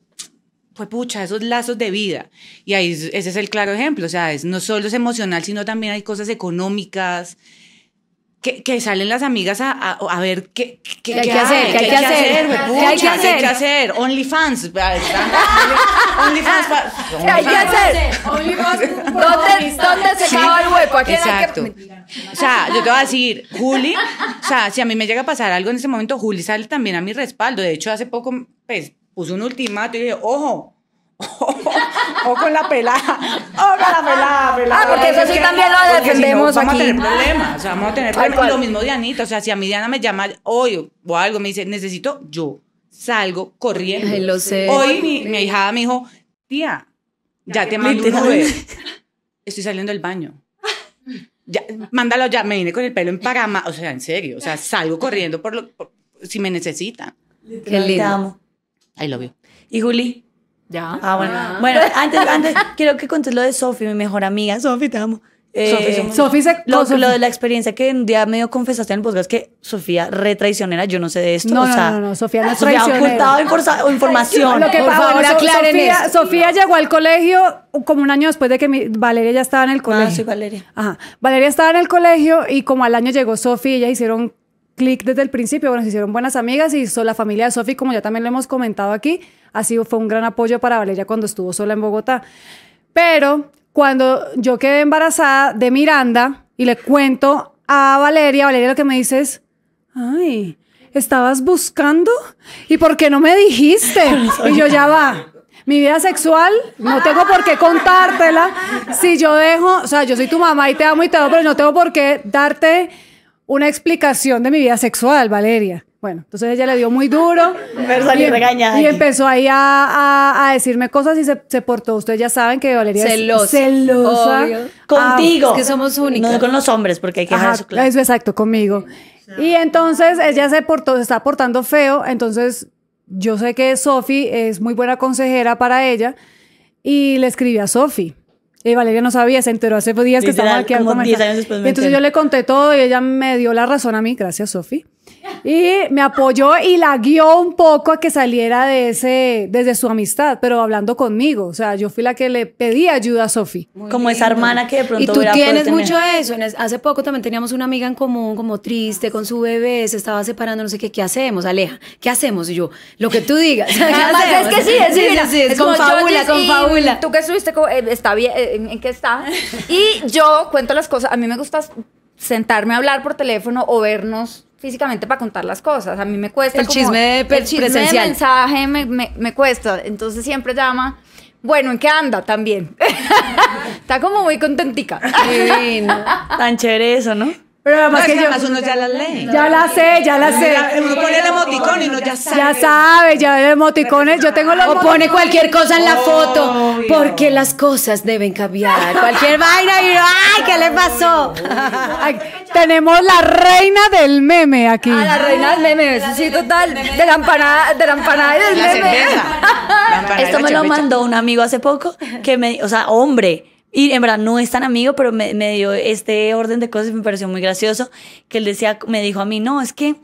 pues pucha, esos lazos de vida. Y ahí ese es el claro ejemplo, o sea, es, no solo es emocional, sino también hay cosas económicas, que, salen las amigas a, a, ver qué, qué, ¿Qué, hay que hacer, qué hay que hacer, [laughs] qué hay que hacer, OnlyFans, OnlyFans, ¿qué hay que hacer? ¿dónde, dónde se acaba el hueco? Exacto. O sea, yo te voy a decir, Juli, o sea, si a mí me llega a pasar algo en ese momento, Juli sale también a mi respaldo. De hecho, hace poco, pues, puso un ultimato y dije, ojo, [laughs] ¡Ojo con la pelada, Oh, la. Ah, ah, ah, porque eso sí también lo defendemos aquí. Vamos a tener problemas, o sea, vamos a tener problemas. lo mismo Dianita, o sea, si a mi Diana me llama hoy o algo, me dice, necesito, yo salgo corriendo. Ay, lo sé. Hoy mi, mi hijada me dijo, tía, ya te mando un [laughs] Estoy saliendo del baño. Ya, mándalo ya, me vine con el pelo en parama, o sea, en serio, o sea, salgo corriendo por lo, si me necesitan. Qué lindo. Te amo. Ahí lo vio. ¿Y Juli? Ya. Ah, bueno. Ah. Bueno, antes, antes quiero que contes lo de Sofi, mi mejor amiga. Sofi, te amo. Eh, Sofi lo, de la experiencia que un día medio confesaste en el podcast que Sofía re traicionera, yo no sé de esto. No, o no, sea, no, no, no, Sofía no es Sofía ha ocultado información. Lo que Por favor, Sofía, llegó al colegio como un año después de que mi, Valeria ya estaba en el ah, colegio. Ah, soy Valeria. Ajá. Valeria estaba en el colegio y como al año llegó Sofía, ellas hicieron clic desde el principio, bueno, se hicieron buenas amigas y la familia de Sofi, como ya también lo hemos comentado aquí, así fue un gran apoyo para Valeria cuando estuvo sola en Bogotá. Pero cuando yo quedé embarazada de Miranda y le cuento a Valeria, Valeria lo que me dice es, ay, ¿estabas buscando? ¿Y por qué no me dijiste? [laughs] Y yo ya va. Mi vida sexual, no tengo por qué contártela. Si yo dejo, o sea, yo soy tu mamá y te amo y te pero no tengo por qué darte una explicación de mi vida sexual, Valeria. Bueno, entonces ella le dio muy duro. [laughs] y, em- y, empezó ahí a, a decirme cosas y se, portó. Ustedes ya saben que Valeria es celosa. Ah, Contigo. que somos únicos. No con los hombres, porque hay que dejar eso exacto, conmigo. Y entonces ella se portó, se está portando feo. Entonces yo sé que Sofi es muy buena consejera para ella. Y le escribí a Sofi. Y Valeria no sabía, se enteró hace días que estaba aquí. Como 10 Entonces yo le conté todo y ella me dio la razón a mí. Gracias, Sofi. Y me apoyó y la guió un poco a que saliera de ese, desde su amistad, pero hablando conmigo. O sea, yo fui la que le pedí ayuda a Sofi. Como esa hermana que de pronto. Y tú tienes mucho eso. hace poco también teníamos una amiga en común, como triste, con su bebé, se estaba separando, no sé qué, ¿qué hacemos, Aleja? ¿Qué hacemos? Y yo, lo que tú digas. [laughs] es que sí, es, sí, sí, sí, es, con fábula, con fábula. Tú que estuviste, eh, está bien, eh, ¿en qué está? [laughs] Y yo cuento las cosas, a mí me gusta sentarme a hablar por teléfono o vernos físicamente para contar las cosas. A mí me cuesta. El chisme, el chisme de mensaje me, cuesta. Entonces siempre llama. Bueno, ¿en qué anda también? [laughs] Está como muy contentica. Tan chévere eso, ¿no? Pero además, que, yo, uno ya la lee. Ya la sé, ya la sé. Uno pone el emoticón y uno ya sabe. Ya sabe, ya veo emoticones, yo tengo los O pone cualquier cosa en la foto, porque las cosas deben cambiar. [laughs] Cualquier vaina y ay, ¿qué le pasó? [laughs] tenemos la reina del meme aquí. Ah, la reina del meme, sí, total. De la empanada, de la empanada y del meme. Esto me lo mandó un amigo hace poco que me, o sea, hombre y en verdad no es tan amigo, pero me, dio este orden de cosas y me pareció muy gracioso que él decía, me dijo a mí, no, es que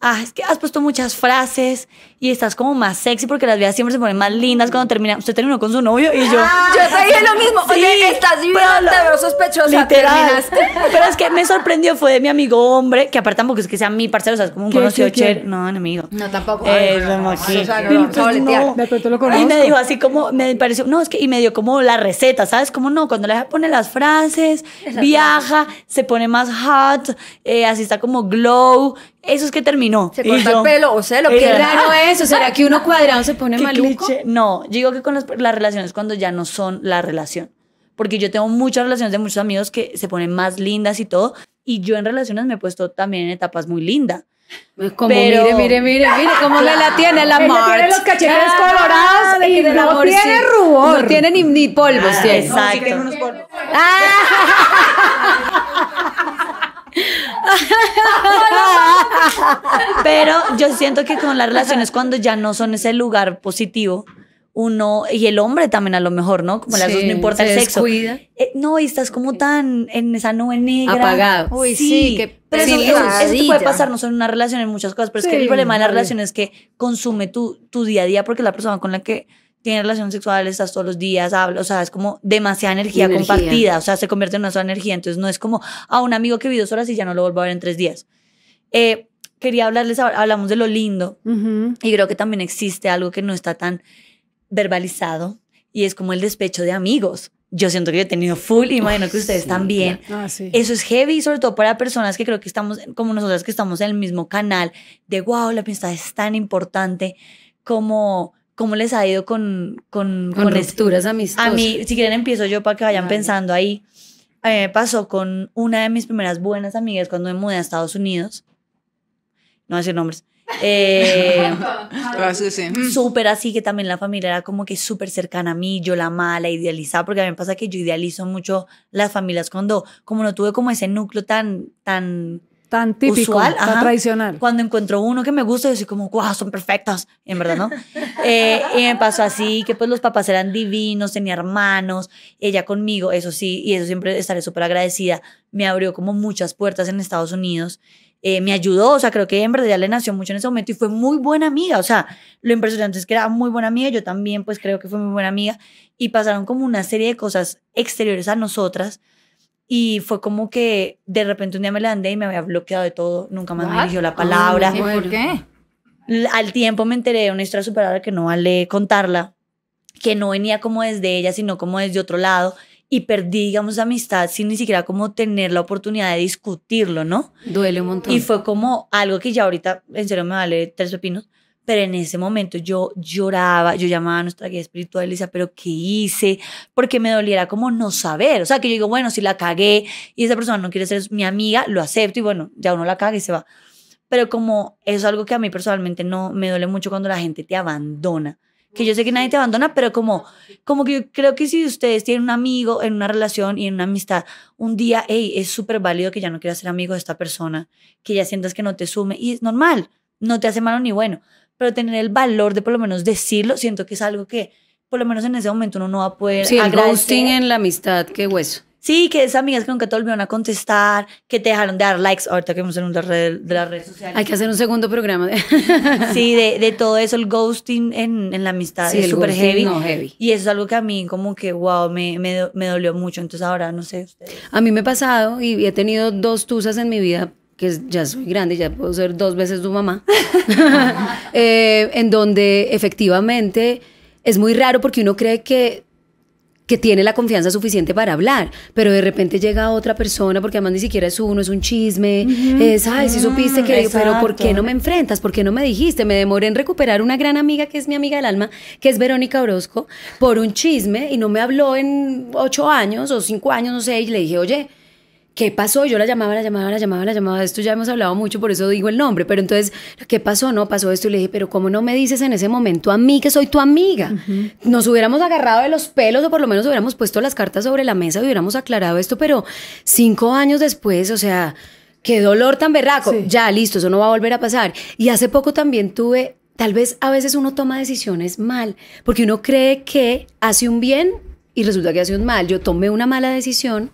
ah, es que has puesto muchas frases y estás como más sexy porque las vidas siempre se ponen más lindas cuando termina. Usted terminó con su novio y yo. Ah, yo te lo mismo. Sí, estás viviendo Pero sospechosa. Literal. Pero es que me sorprendió, fue de mi amigo hombre, que aparte tampoco es que sea mi parcero, o sea, como un conocido cher. No, amigo. No, tampoco. O sea, no, tampoco. no. lo Y me dijo así como, me pareció, no, es que, y me dio como la receta, ¿sabes? Como no, cuando le pone las frases, viaja, se pone más hot, así está como glow, eso es que terminó. Se corta el pelo, o sea, lo que raro es o [laughs] ¿Será que uno cuadrado se pone maluco? No, digo que con las, las, relaciones cuando ya no son la relación. Porque yo tengo muchas relaciones de muchos amigos que se ponen más lindas y todo. Y yo en relaciones me he puesto también en etapas muy lindas. Pero, mire, mire, mire, mire [laughs] cómo le la tiene la March. tiene los cachetes colorados y no tiene rubor. No tiene ni, ni polvos. Ah, tiene. Exacto. No, sí tiene unos polvos. Ah. [laughs] [laughs] Pero yo siento que con las relaciones cuando ya no son ese lugar positivo, uno y el hombre también a lo mejor, ¿no? Como las dos no importa el sexo. Eh, no, y estás como tan en esa nube negra. Apagado. Uy, sí, que pero eso, puede pasarnos en una relación en muchas cosas, pero es que el problema de la relación es que consume tu, tu día a día porque la persona con la que tiene relaciones sexuales, estás todos los días, habla, o sea, es como demasiada energía, compartida, o sea, se convierte en una sola energía. Entonces no es como a un amigo que vi dos horas y ya no lo vuelvo a ver en tres días. Eh, quería hablarles, hablamos de lo lindo y creo que también existe algo que no está tan verbalizado y es como el despecho de amigos. Yo siento que yo he tenido full, y imagino que ustedes también. Ah, Eso es heavy, sobre todo para personas que creo que estamos, como nosotras que estamos en el mismo canal, de wow, la amistad es tan importante como cómo les ha ido con... Con, con, rupturas amistosas. A mí, si quieren empiezo yo para que vayan pensando ahí. A mí me pasó con una de mis primeras buenas amigas cuando me mudé a Estados Unidos. No voy a decir nombres. [laughs] Eh, ah, mm. súper así que también la familia era como que súper cercana a mí, yo la mala la idealizaba, porque a mí me pasa que yo idealizo mucho las familias cuando, como no tuve como ese núcleo tan, tan tan típico, tan tradicional. Cuando encuentro uno que me gusta, yo soy como, wow, son perfectas, en verdad, ¿no? [laughs] Eh, y me pasó así, que pues los papás eran divinos, tenía hermanos, ella conmigo, eso sí, y eso siempre estaré súper agradecida, me abrió como muchas puertas en Estados Unidos. Eh, me ayudó, o sea, creo que en verdad ya le nació mucho en ese momento y fue muy buena amiga, o sea, lo impresionante es que era muy buena amiga, yo también pues creo que fue muy buena amiga y pasaron como una serie de cosas exteriores a nosotras y fue como que de repente un día me andé y me había bloqueado de todo. Nunca más me dirigió la palabra. Ah, ¿Por qué? Al tiempo me enteré de una historia superada que no vale contarla, que no venía como desde ella, sino como desde otro lado. Y perdí, digamos, amistad sin ni siquiera como tener la oportunidad de discutirlo, ¿no? Duele un montón. Y fue como algo que ya ahorita, en serio, me vale tres pepinos pero en ese momento yo lloraba, yo llamaba a nuestra guía espiritual y decía, pero ¿qué hice? Porque me doliera como no saber, o sea, que yo digo, bueno, si la cagué y esa persona no quiere ser mi amiga, lo acepto y bueno, ya uno la caga y se va. Pero como es algo que a mí personalmente no me duele mucho cuando la gente te abandona, que yo sé que nadie te abandona, pero como, como que yo creo que si ustedes tienen un amigo en una relación y en una amistad, un día, hey, es súper válido que ya no quieras ser amigo de esta persona, que ya sientas que no te sume, y es normal, no te hace malo ni bueno, pero tener el valor de por lo menos decirlo, siento que es algo que por lo menos en ese momento uno no va a poder. Sí, el ghosting en la amistad, qué hueso. Sí, que esas amigas que nunca te volvieron a contestar, que te dejaron de dar likes, ahorita que vamos en un de las redes sociales. Hay que hacer un segundo programa. [laughs] sí, de, de, todo eso, el ghosting en, en la amistad sí, es súper heavy. heavy. Y eso es algo que a mí como que, wow, me, me, dolió mucho. Entonces ahora no sé. A mí me ha pasado y he tenido dos tusas en mi vida que ya soy grande, ya puedo ser dos veces tu mamá, [laughs] eh, en donde efectivamente es muy raro porque uno cree que que tiene la confianza suficiente para hablar, pero de repente llega otra persona, porque además ni siquiera es uno, es un chisme, es, ay, si supiste que, pero ¿por qué no me enfrentas? ¿Por qué no me dijiste? Me demoré en recuperar una gran amiga que es mi amiga del alma, que es Verónica Orozco, por un chisme y no me habló en ocho años o cinco años, no sé, y le dije, oye, ¿qué pasó? Yo la llamaba, la llamaba, la llamaba, la llamaba. Esto ya hemos hablado mucho, por eso digo el nombre. Pero entonces, ¿qué pasó? No pasó esto. Y le dije, pero ¿cómo no me dices en ese momento a mí que soy tu amiga? Nos hubiéramos agarrado de los pelos o por lo menos hubiéramos puesto las cartas sobre la mesa y hubiéramos aclarado esto. Pero cinco años después, o sea, qué dolor tan berraco. Ya, listo, eso no va a volver a pasar. Y hace poco también tuve. Tal vez a veces uno toma decisiones mal, porque uno cree que hace un bien y resulta que hace un mal. Yo tomé una mala decisión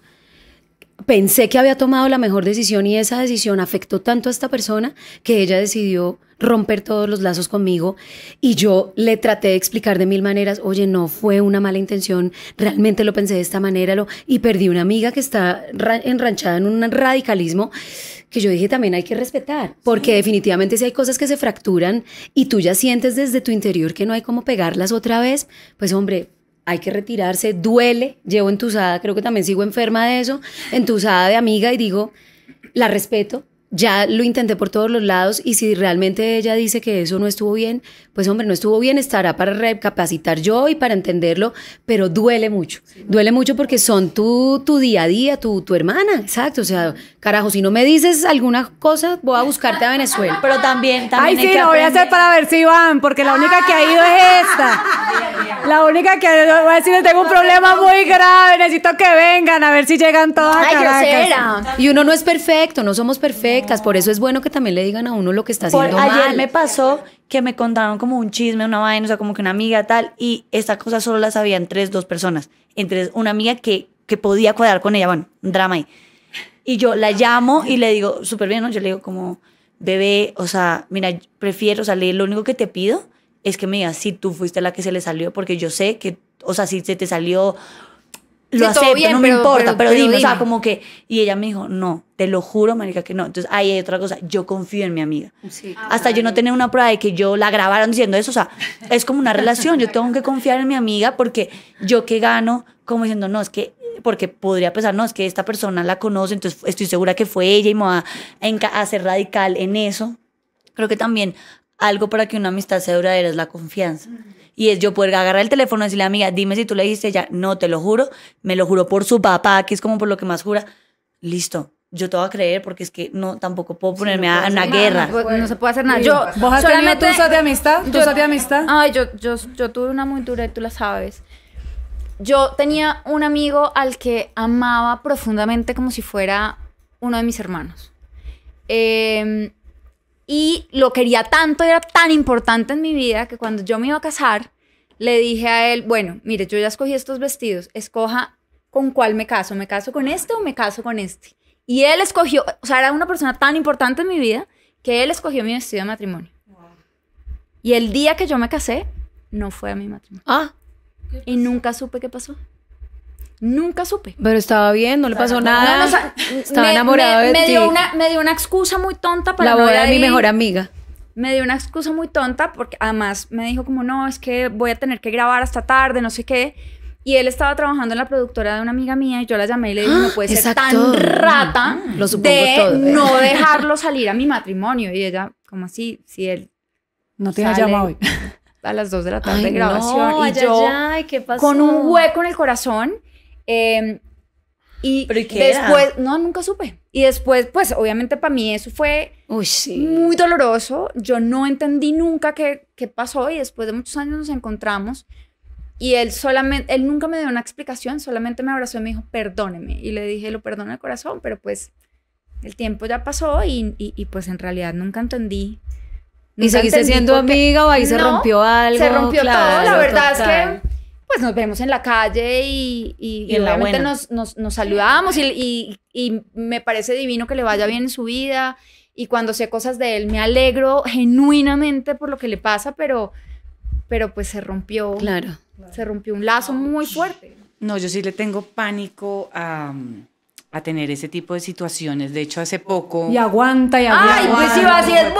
pensé que había tomado la mejor decisión y esa decisión afectó tanto a esta persona que ella decidió romper todos los lazos conmigo y yo le traté de explicar de mil maneras, oye, no fue una mala intención, realmente lo pensé de esta manera lo, y perdí una amiga que está enranchada en un radicalismo que yo dije también hay que respetar, porque definitivamente si hay cosas que se fracturan y tú ya sientes desde tu interior que no hay cómo pegarlas otra vez, pues hombre, hay que retirarse, duele, llevo entusada, creo que también sigo enferma de eso, entusada de amiga y digo, la respeto, ya lo intenté por todos los lados y si realmente ella dice que eso no estuvo bien, pues hombre, no estuvo bien, estará para recapacitar yo y para entenderlo, pero duele mucho, duele mucho porque son tu, tu día a día, tu, tu hermana, exacto, o sea, carajo, si no me dices alguna cosa, voy a buscarte a Venezuela. Pero también, también. Ay, sí, lo voy a hacer para ver si van, porque la única que ha ido es esta. La única que voy a decir es tengo un problema muy grave, necesito que vengan a ver si llegan todas. Ay, Y uno no es perfecto, no somos perfectas, por eso es bueno que también le digan a uno lo que está haciendo mal. Ayer me pasó que me contaron como un chisme, una vaina, o sea, como que una amiga tal, y esta cosa solo la sabían tres, dos personas. Entre una amiga que, que podía cuadrar con ella, bueno, drama ahí. Y yo la llamo y le digo, súper bien, ¿no? Yo le digo como, bebé, o sea, mira, prefiero, o sea, lo único que te pido es que me digas si tú fuiste la que se le salió, porque yo sé que, o sea, si se te salió, lo acepto, no me importa, pero, dime, o sea, como que. Y ella me dijo, no, te lo juro, marica, que no. Entonces, ahí hay otra cosa, yo confío en mi amiga. Ah, Hasta yo no tener una prueba de que yo la grabaron diciendo eso, o sea, es como una relación, yo tengo que confiar en mi amiga porque yo que gano, como diciendo, no, es que porque podría pensar, no, es que esta persona la conoce, entonces estoy segura que fue ella y me va a, hacer radical en eso. Creo que también algo para que una amistad sea duradera es la confianza. Y es yo poder agarrar el teléfono y decirle a la amiga, dime si tú le dijiste ya, no, te lo juro, me lo juro por su papá, que es como por lo que más jura. Listo, yo te voy a creer porque es que no tampoco puedo ponerme a una guerra. No, se puede hacer nada. Yo, ¿Vos tú de amistad? de amistad? Ay, yo, yo, yo tuve una muy dura y tú la sabes. Yo tenía un amigo al que amaba profundamente como si fuera uno de mis hermanos. Eh, y lo quería tanto, era tan importante en mi vida que cuando yo me iba a casar, le dije a él, bueno, mire, yo ya escogí estos vestidos, escoja con cuál me caso, me caso con este o me caso con este. Y él escogió, o sea, era una persona tan importante en mi vida que él escogió mi vestido de matrimonio. Y el día que yo me casé, no fue a mi matrimonio. Ah. Y nunca supe qué pasó. Nunca supe. Pero estaba bien, no le pasó nada. estaba enamorada enamorado me, de me Dio una, me dio una excusa muy tonta para La boda de mi mejor amiga. Me dio una excusa muy tonta porque además me dijo como, no, es que voy a tener que grabar hasta tarde, no sé qué. Y él estaba trabajando en la productora de una amiga mía y yo la llamé y le dije, no ah, puede ser tan rata mm, Lo de todo, ¿eh? no [laughs] dejarlo salir a mi matrimonio. Y ella, como así, si él... No te ha llamado hoy. [laughs] A las 2 de la tarde grabación. y yo con un hueco en el corazón Em, y, después, no, nunca supe. Y después, pues obviamente para mí eso fue muy doloroso. Yo no entendí nunca qué, qué pasó y después de muchos años nos encontramos y él solamente, él nunca me dio una explicación, solamente me abrazó y me dijo, perdóneme. Y le dije, lo perdono de corazón, pero pues el tiempo ya pasó y, y, pues en realidad nunca entendí. ni ¿Y seguiste siendo amiga o ahí se rompió algo? Se rompió todo, la verdad es que pues nos vemos en la calle y, y, nos, nos, saludamos y, me parece divino que le vaya bien en su vida y cuando sé cosas de él me alegro genuinamente por lo que le pasa, pero, pero pues se rompió. Claro. Se rompió un lazo muy fuerte. No, yo sí le tengo pánico a, a tener ese tipo de situaciones. De hecho, hace poco... Y aguanta, y aguanta. Ay, pues iba así, es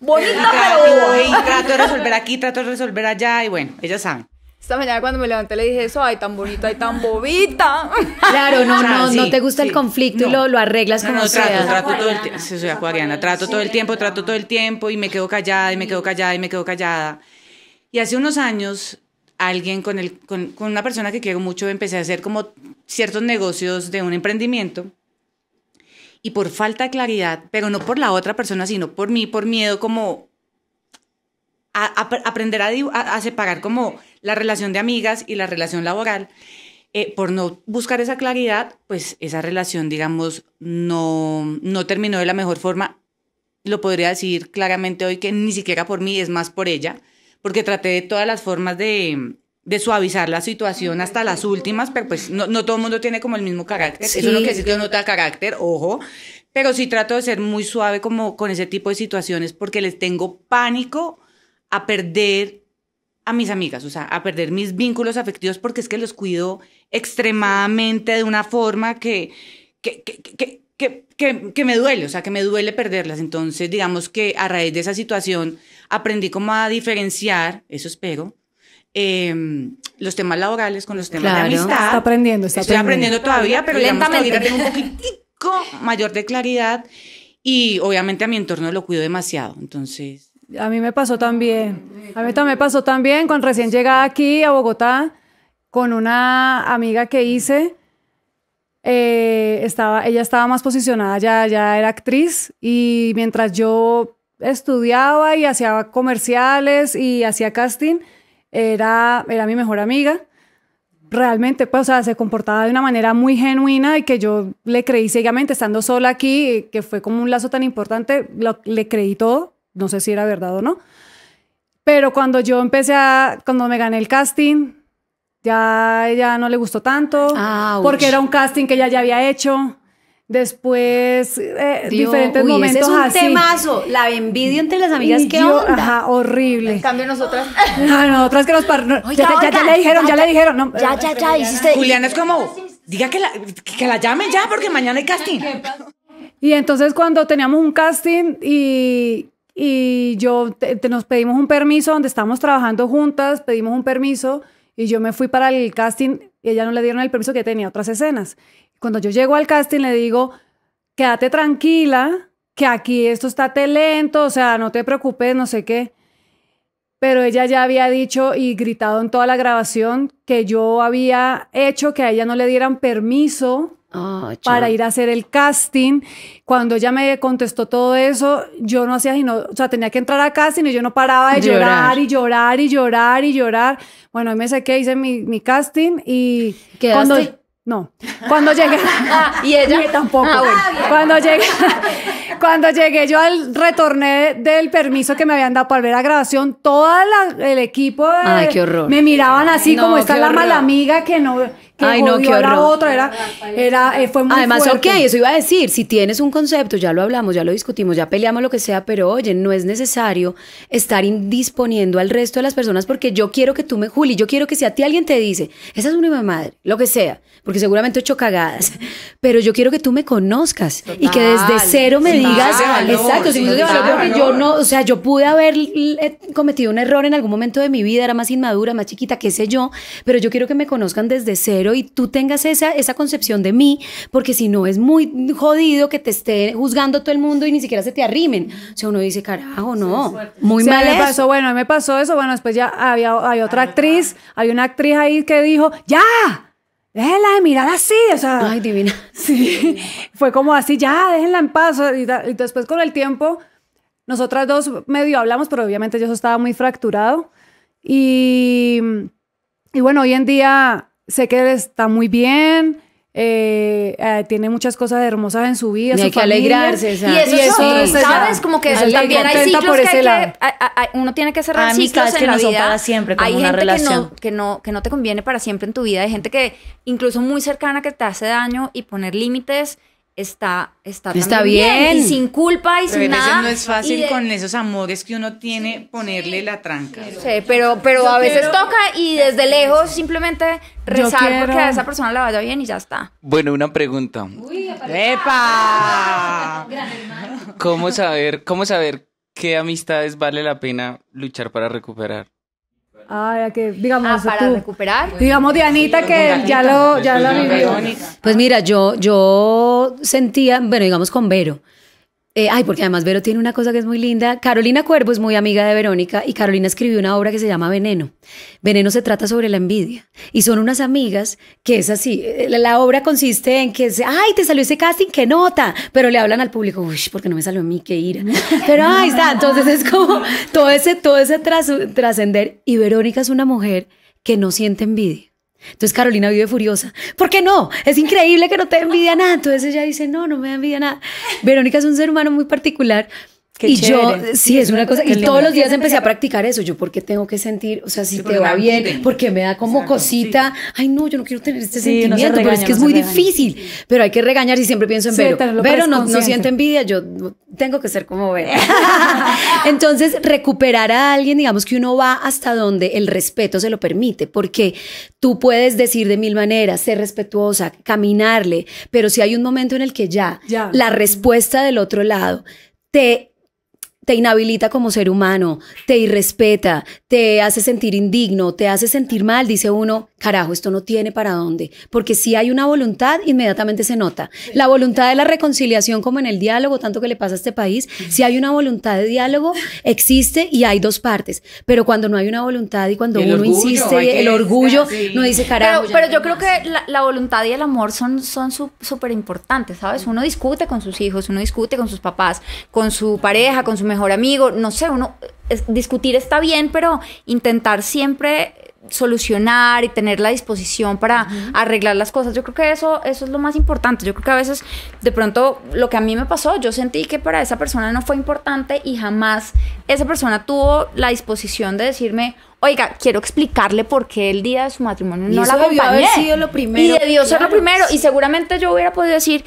bonita, pero... trato de resolver aquí, trato de resolver allá, y bueno, ellas saben. Esta mañana cuando me levanté le dije eso, ay, tan bonito, ay, tan bobita. [laughs] Claro, no, no, no te gusta el conflicto y lo, arreglas como no, trato, Trato todo el tiempo, trato todo el tiempo, y me quedo callada y me quedo callada y me quedo callada. Y hace unos años, alguien con, con una persona que quiero mucho, empecé a hacer como ciertos negocios de un emprendimiento y por falta de claridad, pero no por la otra persona, sino por mí, por miedo como aprender a, separar como la relación de amigas y la relación laboral, eh, por no buscar esa claridad, pues esa relación, digamos, no, no terminó de la mejor forma. Lo podría decir claramente hoy que ni siquiera por mí, es más por ella, porque traté de todas las formas de, suavizar la situación hasta las últimas, pero pues no, todo el mundo tiene como el mismo carácter. Eso no quiere decir que nota carácter, ojo, pero sí trato de ser muy suave como con ese tipo de situaciones porque les tengo pánico a perder a mis amigas, o sea, a perder mis vínculos afectivos porque es que los cuido extremadamente de una forma que, que, que, que, me duele, o sea, que me duele perderlas. Entonces, digamos que a raíz de esa situación aprendí cómo a diferenciar, eso espero, em, los temas laborales con los temas de amistad. Está aprendiendo, está Estoy aprendiendo, todavía, pero lentamente tengo un poquitico mayor de claridad y obviamente a mi entorno lo cuido demasiado. Entonces, a mí me pasó también. A mí también me pasó también cuando recién llegaba aquí a Bogotá con una amiga que hice. Eh, estaba, ella estaba más posicionada, ya, ya era actriz y mientras yo estudiaba y hacía comerciales y hacía casting, era, era mi mejor amiga. Realmente, pues, o sea, se comportaba de una manera muy genuina y que yo le creí ciegamente, estando sola aquí, que fue como un lazo tan importante, le creí todo no sé si era verdad o no. Pero cuando yo empecé a, cuando me gané el casting, ya ella no le gustó tanto, porque era un casting que ella ya había hecho. Después, eh, diferentes momentos es un así. temazo, la envidia entre las amigas, ¿qué onda? Ajá, horrible. En cambio nosotras... [laughs] No, nosotras que nos... No, ya, le dijeron, ya, le dijeron. No, ya, ya, ya, hiciste... Juliana es como, diga que la, que la llamen ya, porque mañana hay casting. Y entonces cuando teníamos un casting y y yo nos pedimos un permiso donde estamos trabajando juntas, pedimos un permiso y yo me fui para el casting y ella no le dieron el permiso que tenía otras escenas. Cuando yo llego al casting le digo, quédate tranquila, que aquí esto está te lento, o sea, no te preocupes, no sé qué. Pero ella ya había dicho y gritado en toda la grabación que yo había hecho que a ella no le dieran permiso Ah, para ir a hacer el casting. Cuando ella me contestó todo eso, yo no hacía sino, o sea, tenía que entrar a casting y yo no paraba de llorar, y llorar y llorar y llorar. Bueno, ahí me saqué, hice mi, casting y ¿Quedaste? cuando no, cuando llegué [laughs] y ella [laughs] tampoco. Ah, cuando llegué [laughs] cuando llegué yo al retorné del permiso que me habían dado para ver la grabación, todo el equipo me miraban así como está la mala amiga que no Ay, no, qué horror. la otra, era, era eh, fue muy Además, ok, eso iba a decir, si tienes un concepto, ya lo hablamos, ya lo discutimos, ya peleamos lo que sea, pero oye, no es necesario estar indisponiendo al resto de las personas porque yo quiero que tú me, Juli, yo quiero que si a ti alguien te dice, esa es una madre, lo que sea, porque seguramente he hecho cagadas, [laughs] pero yo quiero que tú me conozcas y que desde cero me digas, exacto, si valor, yo no, o sea, yo pude haber eh, cometido un error en algún momento de mi vida, era más inmadura, más chiquita, qué sé yo, pero yo quiero que me conozcan desde cero y tú tengas esa, esa concepción de mí, porque si no es muy jodido que te esté juzgando todo el mundo y ni siquiera se te arrimen. O sea, uno dice, carajo, no, muy mal. Me pasó, bueno, me pasó eso, bueno, después ya había había otra actriz, había hay una actriz ahí que dijo, ya. Déjenla de mirar así, o sea. Ay, divina. [laughs] Sí. Fue como así, ya, déjenla en paz. Y, después con el tiempo, nosotras dos medio hablamos, pero obviamente yo estaba muy fracturado. Y, y bueno, hoy en día sé que está muy bien. Eh, eh, tiene muchas cosas hermosas en su vida. Y hay que alegrarse. Y eso, ¿sabes? Como que también hay ciclos que, uno tiene que cerrar ah, ciclos en que la siempre, hay gente Que, no, que, no, que no te conviene para siempre en tu vida. Hay gente que incluso muy cercana que te hace daño y poner límites está, está, está bien. y sin culpa y sin nada. no es fácil con esos amores que uno tiene ponerle la tranca. pero, pero a veces toca y desde lejos simplemente rezar porque a esa persona le vaya bien y ya está. Bueno, una pregunta. [laughs] ¿Cómo saber, cómo saber qué amistades vale la pena luchar para recuperar? Ah, que digamos ah, para recuperar. Digamos Dianita que ya lo ya vivió. Pues mira, yo yo sentía, bueno, digamos con Vero. Eh, ay, porque además Vero tiene una cosa que es muy linda. Carolina Cuervo es muy amiga de Verónica y Carolina escribió una obra que se llama Veneno. Veneno se trata sobre la envidia. Y son unas amigas que es así. Eh, la, obra consiste en que, se, ay, te salió ese casting, qué nota. Pero le hablan al público, uy, porque no me salió a mí, qué ira. [laughs] Pero ahí está. Entonces es como todo ese, todo ese trascender. Y Verónica es una mujer que no siente envidia. Entonces Carolina vive furiosa. ¿Por qué no? Es increíble que no te envidia nada. Entonces ella dice, no, no me envidia nada. Verónica es un ser humano muy particular y yo, eh, sí, es una cosa, y todos los días empecé a practicar eso, yo, ¿por qué tengo que sentir? O sea, si te va bien, porque me da como cosita, ay no, yo no quiero tener este sentimiento, pero es que es muy difícil, pero hay que regañar y siempre pienso en Vero, pero no, no siente envidia, yo tengo que ser como Vero. [laughs] Entonces, recuperar a alguien, digamos que uno va hasta donde el respeto se lo permite, porque tú puedes decir de mil maneras, ser respetuosa, caminarle, pero si hay un momento en el que ya. la respuesta del otro lado te te inhabilita como ser humano, te irrespeta, te hace sentir indigno, te hace sentir mal, dice uno, carajo, esto no tiene para dónde, porque si hay una voluntad, inmediatamente se nota. La voluntad de la reconciliación como en el diálogo, tanto que le pasa a este país, si hay una voluntad de diálogo, existe y hay dos partes, pero cuando no hay una voluntad y cuando uno insiste, el orgullo no dice carajo. Pero, yo creo que la, voluntad y el amor son súper importantes, ¿sabes? Uno discute con sus hijos, uno discute con sus papás, con su pareja, con su mejor amigo, no sé, uno discutir está bien, pero intentar siempre solucionar y tener la disposición para arreglar las cosas. Yo creo que eso, eso es lo más importante. Yo creo que a veces, de pronto, lo que a mí me pasó, yo sentí que para esa persona no fue importante y jamás esa persona tuvo la disposición de decirme, oiga, quiero explicarle por qué el día de su matrimonio no la acompañé. Debió haber sido lo primero. Y debió ser lo primero. Y seguramente yo hubiera podido decir,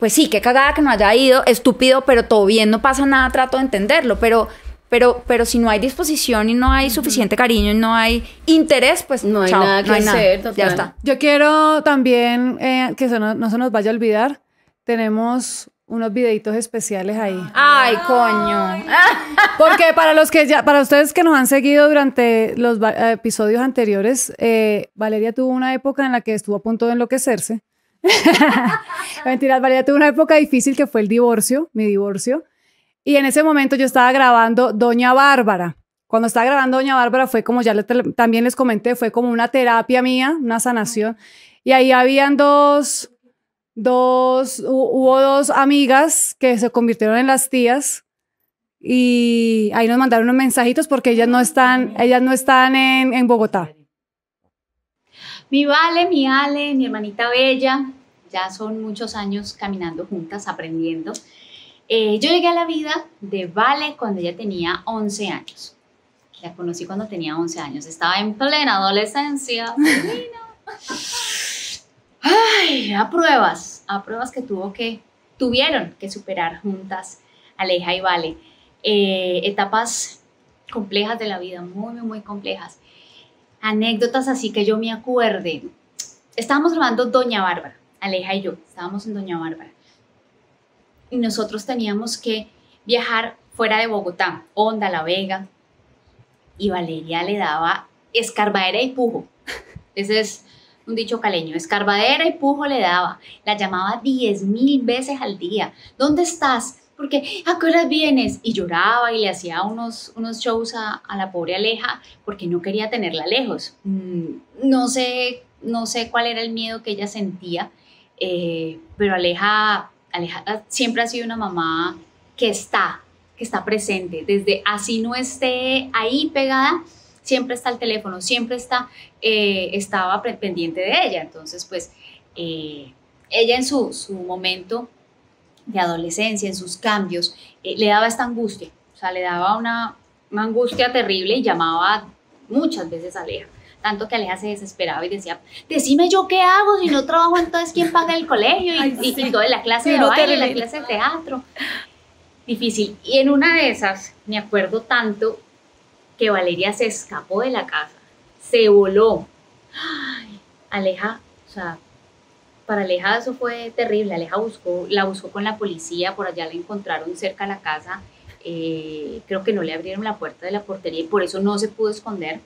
pues sí, qué cagada que no haya ido, estúpido, pero todo bien, no pasa nada, trato de entenderlo, pero... Pero, pero si no hay disposición y no hay suficiente cariño y no hay interés, pues no hay nada que hacer. Ya está. Yo quiero también eh, que no, no se nos vaya a olvidar. Tenemos unos videitos especiales ahí. Ay, coño. [laughs] Porque para los que ya, para ustedes que nos han seguido durante los eh, episodios anteriores, eh, Valeria tuvo una época en la que estuvo a punto de enloquecerse. [laughs] mentira Valeria, tuve una época difícil que fue el divorcio, mi divorcio. Y en ese momento yo estaba grabando Doña Bárbara. Cuando estaba grabando Doña Bárbara fue como ya también les comenté, fue como una terapia mía, una sanación. Y ahí habían dos, dos, hubo dos amigas que se convirtieron en las tías y ahí nos mandaron unos mensajitos porque ellas no están, ellas no están en Bogotá. Mi Vale, mi Ale, mi hermanita Bella, ya son muchos años caminando juntas, aprendiendo. Eh, yo llegué a la vida de Vale cuando ella tenía 11 años. La conocí cuando tenía 11 años, estaba en plena adolescencia. [laughs] Ay, a pruebas, a pruebas que tuvo que, tuvieron que superar juntas Aleja y Vale. Eh, etapas complejas de la vida, muy, muy, muy complejas anécdotas así que yo me acuerde. Estábamos grabando Doña Bárbara, Aleja y yo, estábamos en Doña Bárbara. Y nosotros teníamos que viajar fuera de Bogotá, Onda, La Vega. Y Valeria le daba escarbadera y pujo. [laughs] Ese es un dicho caleño, escarbadera y pujo le daba. La llamaba diez mil veces al día. ¿Dónde estás? porque ¿a ah, qué hora vienes? Y lloraba y le hacía unos, unos shows a, la pobre Aleja porque no quería tenerla lejos. Mm, no sé, no sé cuál era el miedo que ella sentía, eh, pero Aleja, Aleja siempre ha sido una mamá que está, que está presente, desde así no esté ahí pegada, siempre está el teléfono, siempre está, eh, estaba pendiente de ella. Entonces, pues, eh, ella en su, su momento de adolescencia, en sus cambios, eh, le daba esta angustia, o sea, le daba una, angustia terrible y llamaba muchas veces a Aleja. Tanto que Aleja se desesperaba y decía, decime yo qué hago, si no trabajo entonces quién paga el colegio y, Ay, de y la clase de baile, la clase de teatro. Difícil. Y en una de esas, me acuerdo tanto que Valeria se escapó de la casa, se voló. Aleja, o sea, para Aleja eso fue terrible. Aleja buscó, la buscó con la policía, por allá la encontraron cerca de la casa. Eh, creo que no le abrieron la puerta de la portería y por eso no se pudo esconder,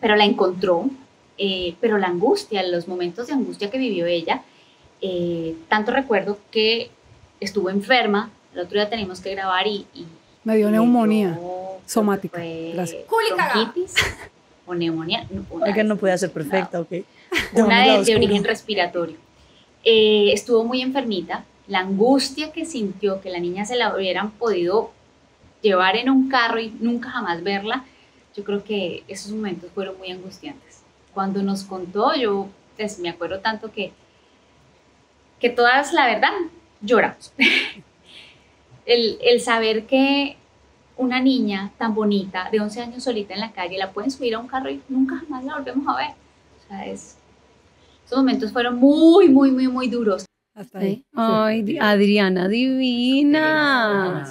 pero la encontró. Eh, pero la angustia, los momentos de angustia que vivió ella, eh, tanto recuerdo que estuvo enferma, el otro día tenemos que grabar y... me dio neumonía somática. Fue, o neumonía. que no puede ser perfecta, ok. una de, origen respiratorio. Eh, estuvo muy enfermita. La angustia que sintió que la niña se la hubieran podido llevar en un carro y nunca jamás verla, yo creo que esos momentos fueron muy angustiantes. Cuando nos contó, yo pues, me acuerdo tanto que, que todas, la verdad, lloramos. [laughs] el, el saber que una niña tan bonita de 11 años solita en la calle, la pueden subir a un carro y nunca jamás la volvemos a ver. O sea, esos momentos fueron muy, muy, muy, muy duros. Ay, Adriana divina.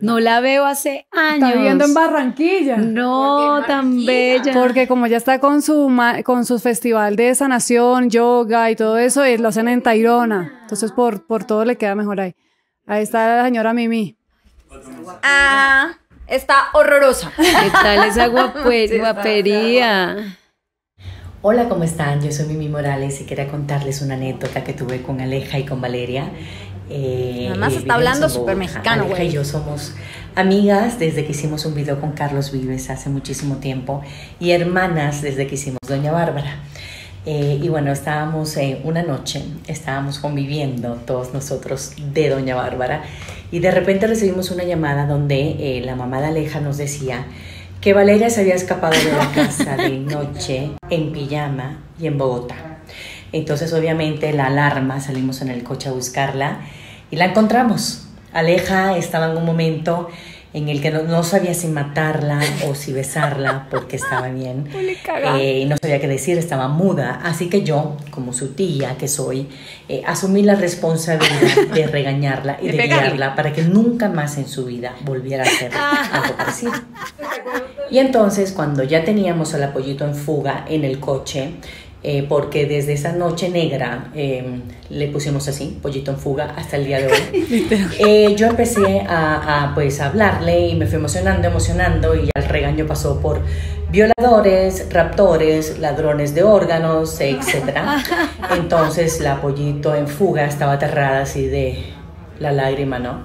No la veo hace años. Está viviendo en Barranquilla. No, tan bella. Porque como ya está con su con su festival de sanación, yoga y todo eso, eh, lo hacen en Tairona. Entonces por, por todo le queda mejor ahí. Ahí está la señora Mimi. Ah, está horrorosa. ¿Qué tal esa [laughs] guapería? Hola, ¿cómo están? Yo soy Mimi Morales y quería contarles una anécdota que tuve con Aleja y con Valeria. Eh, Nada Además está hablando súper mexicano, Aleja y yo somos amigas desde que hicimos un video con Carlos Vives hace muchísimo tiempo y hermanas desde que hicimos Doña Bárbara. Eh, y bueno, estábamos eh, una noche, estábamos conviviendo todos nosotros de Doña Bárbara y de repente recibimos una llamada donde eh, la mamá de Aleja nos decía que Valeria se había escapado de la casa de [laughs] noche en pijama y en Bogotá. Entonces obviamente la alarma, salimos en el coche a buscarla y la encontramos. Aleja estaba en un momento en el que no, sabía si matarla o si besarla porque estaba bien. [laughs] Eh, y no sabía qué decir, estaba muda. Así que yo, como su tía que soy, eh, asumí la responsabilidad de [laughs] regañarla y de, guiarla para que nunca más en su vida volviera a hacer [laughs] algo parecido. Y entonces, cuando ya teníamos al apoyito en fuga en el coche, eh, porque desde esa noche negra em, le pusimos así, pollito en fuga, hasta el día de hoy. [laughs] Eh, yo empecé a, pues, hablarle y me fui emocionando, emocionando y el regaño pasó por violadores, raptores, ladrones de órganos, etc. [laughs] Entonces la pollito en fuga estaba aterrada así de la lágrima, ¿no?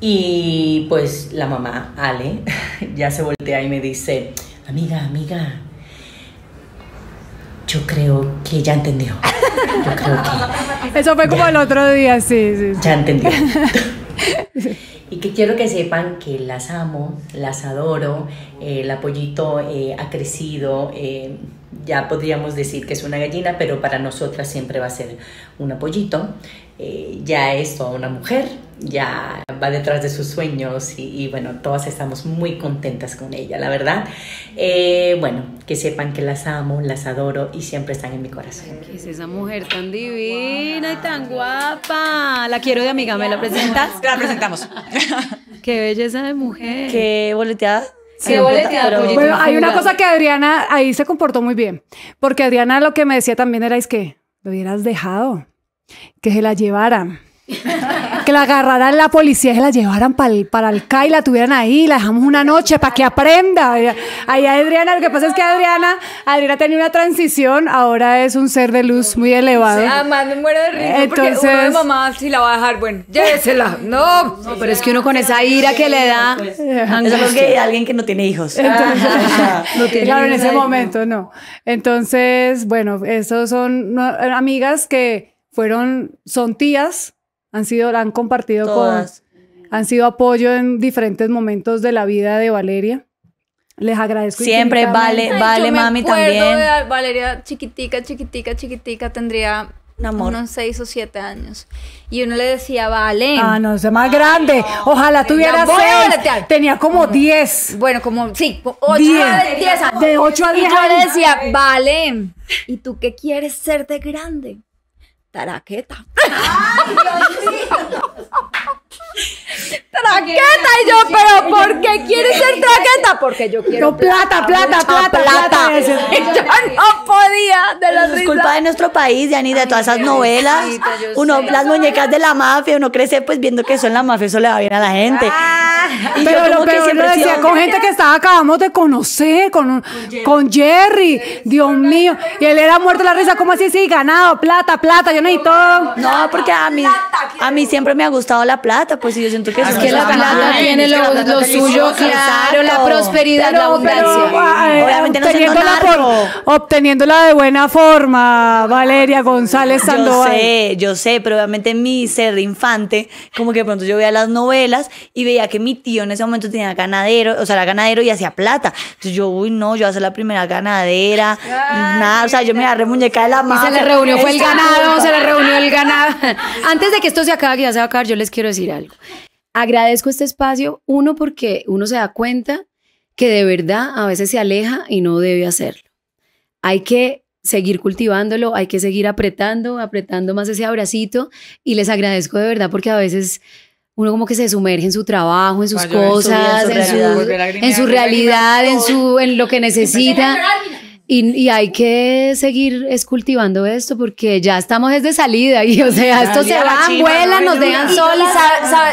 Y pues la mamá, Ale, [laughs] ya se voltea y me dice, amiga, amiga, yo creo que ya entendió. Yo creo [laughs] Eso fue como el otro día, sí, sí. Ya entendió. [laughs] y que quiero que sepan que las amo, las adoro, eh, el apoyito eh, ha crecido. Eh, ya podríamos decir que es una gallina, pero para nosotras siempre va a ser un apoyito. Eh, ya es toda una mujer, ya va detrás de sus sueños y, bueno, todas estamos muy contentas con ella, la verdad. Eh, bueno, que sepan que las amo, las adoro y siempre están en mi corazón. es esa mujer tan divina y tan guapa? La quiero de amiga, ¿me la presentas? [laughs] La presentamos. [laughs] Qué belleza de mujer. Qué boleteada. Bueno, hay una cosa que Adriana ahí se comportó muy bien, porque Adriana lo que me decía también era es que lo hubieras dejado, que se la llevara. [laughs] que la agarraran la policía y la llevaran para el, para el CAI, la tuvieran ahí, la dejamos una noche para que aprenda. Ahí Adriana, lo que pasa es que Adriana, Adriana tenía una transición, ahora es un ser de luz muy elevado. Sí, además me muero de risa Entonces, mamá si la va a dejar, bueno, llévesela. No, no pero es que uno con esa ira que le da, pues, que alguien que no tiene hijos. Ah, [laughs] claro, en ese momento no. Entonces, bueno, esos son amigas que fueron, son tías han sido, han compartido cosas con, han sido apoyo en diferentes momentos de la vida de Valeria. Les agradezco. Siempre vale, vale, mami también. De Valeria chiquitica, chiquitica, chiquitica, tendría unos seis o siete años. Y uno le decía, Valen. Ah, no, es más grande. Ojalá tuviera seis. Tenía como diez. Bueno, como, sí, ocho diez. diez, De ocho a diez. Y yo le decía, Valen, ¿y tú qué quieres ser de grande? Traqueta. traqueta y yo, pero ¿por qué quieres ser traqueta? Porque yo quiero no, plata, plata, plata, plata. [laughs] de la es culpa de nuestro país, ni de todas esas novelas. uno, las muñecas de la mafia, uno crece pues viendo que eso en la mafia, eso le va bien a la gente. Ah. pero lo que siempre decía con gente que estaba acabamos de conocer, con, con Jerry. Dios mío. Y él era muerto la risa, cómo así, sí, ganado, plata, plata, yo no necesito. No, porque a mí, a mí siempre me ha gustado la plata, pues yo siento que es la plata tiene lo, suyo, claro, la prosperidad, la abundancia. Eh, Obviamente no obteniéndola de buena forma, Valeria González Sandoval. Yo sé, yo sé, pero obviamente mi ser de infante, como que de pronto yo veía las novelas y veía que mi tío en ese momento tenía ganadero, o sea, era ganadero y hacía plata. Entonces yo, uy, no, yo voy a ser la primera ganadera, nada, o sea, yo me agarré muñeca de la mano. se le reunió, fue el ganado, se le reunió el ganado. [laughs] Antes de que esto se acabe, que ya se va a acabar, yo les quiero decir algo. Agradezco este espacio, uno, porque uno se da cuenta que de verdad a veces se aleja y no debe hacerlo. Hay que seguir cultivándolo, hay que seguir apretando, apretando más ese abracito y les agradezco de verdad porque a veces uno como que se sumerge en su trabajo, en sus cosas, en su, realidad, en su en lo que necesita. Y, hay que seguir cultivando esto porque ya estamos desde salida y o sea, esto se va, vuela, nos dejan solas.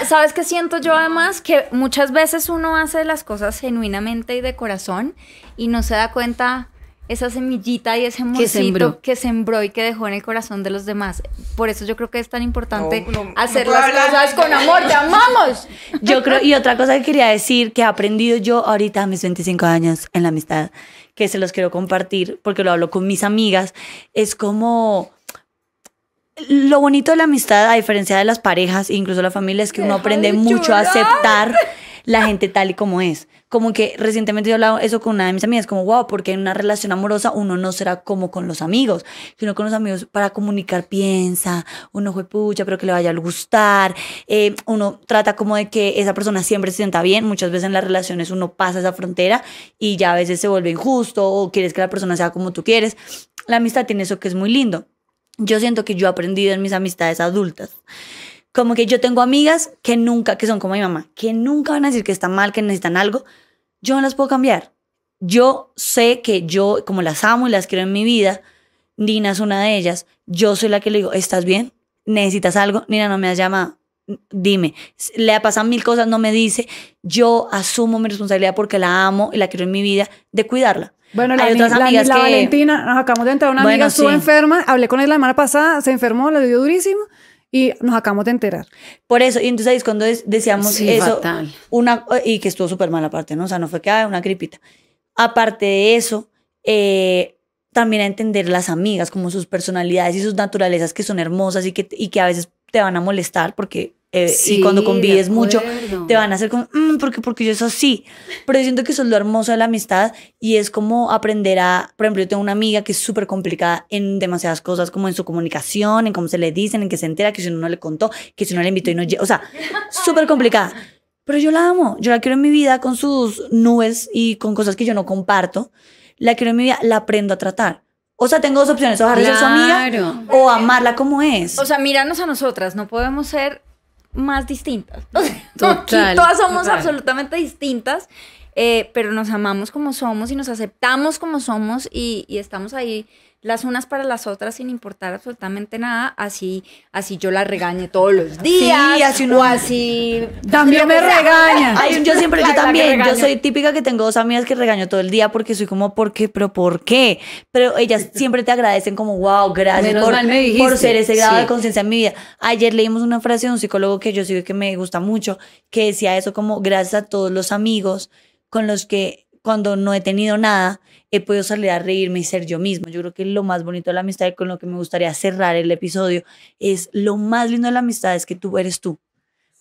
¿Sabes qué siento yo además? Que muchas veces uno hace las cosas genuinamente y de corazón y no se da cuenta esa semillita y ese mocito que sembró. y que dejó en el corazón de los demás. Por eso yo creo que es tan importante hacer las cosas con amor, te amamos. [laughs] Yo creo, y otra cosa que quería decir que he aprendido yo ahorita a mis 25 años en la amistad, que se los quiero compartir porque lo hablo con mis amigas, es como lo bonito de la amistad, a diferencia de las parejas, incluso la familia, es que uno aprende mucho a aceptar la gente tal y como es como que recientemente yo hablado eso con una de mis amigas, como, wow, porque en una relación amorosa uno no será como con los amigos, sino con los amigos para comunicar piensa, uno fue pucha, pero que le vaya a gustar, eh, uno trata como de que esa persona siempre se sienta bien, muchas veces en las relaciones uno pasa esa frontera y ya a veces se vuelve injusto o quieres que la persona sea como tú quieres. La amistad tiene eso que es muy lindo. Yo siento que yo he aprendido en mis amistades adultas como que yo tengo amigas que nunca, que son como mi mamá, que nunca van a decir que está mal, que necesitan algo. Yo no las puedo cambiar. Yo sé que yo, como las amo y las quiero en mi vida, Nina es una de ellas. Yo soy la que le digo, ¿estás bien? ¿Necesitas algo? Nina, no me has llamado. Dime, le ha pasado mil cosas, no me dice. Yo asumo mi responsabilidad porque la amo y la quiero en mi vida de cuidarla. Bueno, la, otras la, Valentina, nos acabamos de entrar, una amiga estuvo enferma, hablé con ella la semana pasada, se enfermó, le dio durísimo y nos acabamos de enterar. Por eso, y entonces ahí es cuando decíamos eso, una, y que estuvo súper mal aparte, ¿no? O sea, no fue que haya una gripita. Aparte de eso, eh, también a entender las amigas, como sus personalidades y sus naturalezas que son hermosas y que, y que a veces te van a molestar porque eh, y cuando convives mucho, te van a hacer como, mm, porque, porque yo eso así. Pero yo siento que eso es lo hermoso de la amistad y es como aprender a, por ejemplo, yo tengo una amiga que es súper complicada en demasiadas cosas, como en su comunicación, en cómo se le dicen, en que se entera, que si uno no le contó, que si uno le invitó y no O sea, súper complicada. Pero yo la amo, yo la quiero en mi vida con sus nubes y con cosas que yo no comparto. La quiero en mi vida, la aprendo a tratar. O sea, tengo dos opciones, o dejar su amiga o amarla como es. O sea, mirarnos a nosotras, no podemos ser más distintas. [laughs] todas somos absolutamente distintas, eh, pero nos amamos como somos y nos aceptamos como somos y, y estamos ahí las unas para las otras sin importar absolutamente nada, así, así yo la regañe todos los días. Sí, así no así. También me regaña. yo siempre, yo también, yo soy típica que tengo dos amigas que regaño todo el día porque soy como, ¿por qué? ¿Pero por qué? Pero ellas [laughs] siempre te agradecen como, wow, gracias por, por, ser ese grado de conciencia en mi vida. Ayer leímos una frase de un psicólogo que yo sigo que me gusta mucho, que decía eso como, gracias a todos los amigos con los que cuando no he tenido nada, he podido salir a reírme y ser yo mismo Yo creo que lo más bonito de la amistad y con lo que me gustaría cerrar el episodio es lo más lindo de la amistad es que tú eres tú.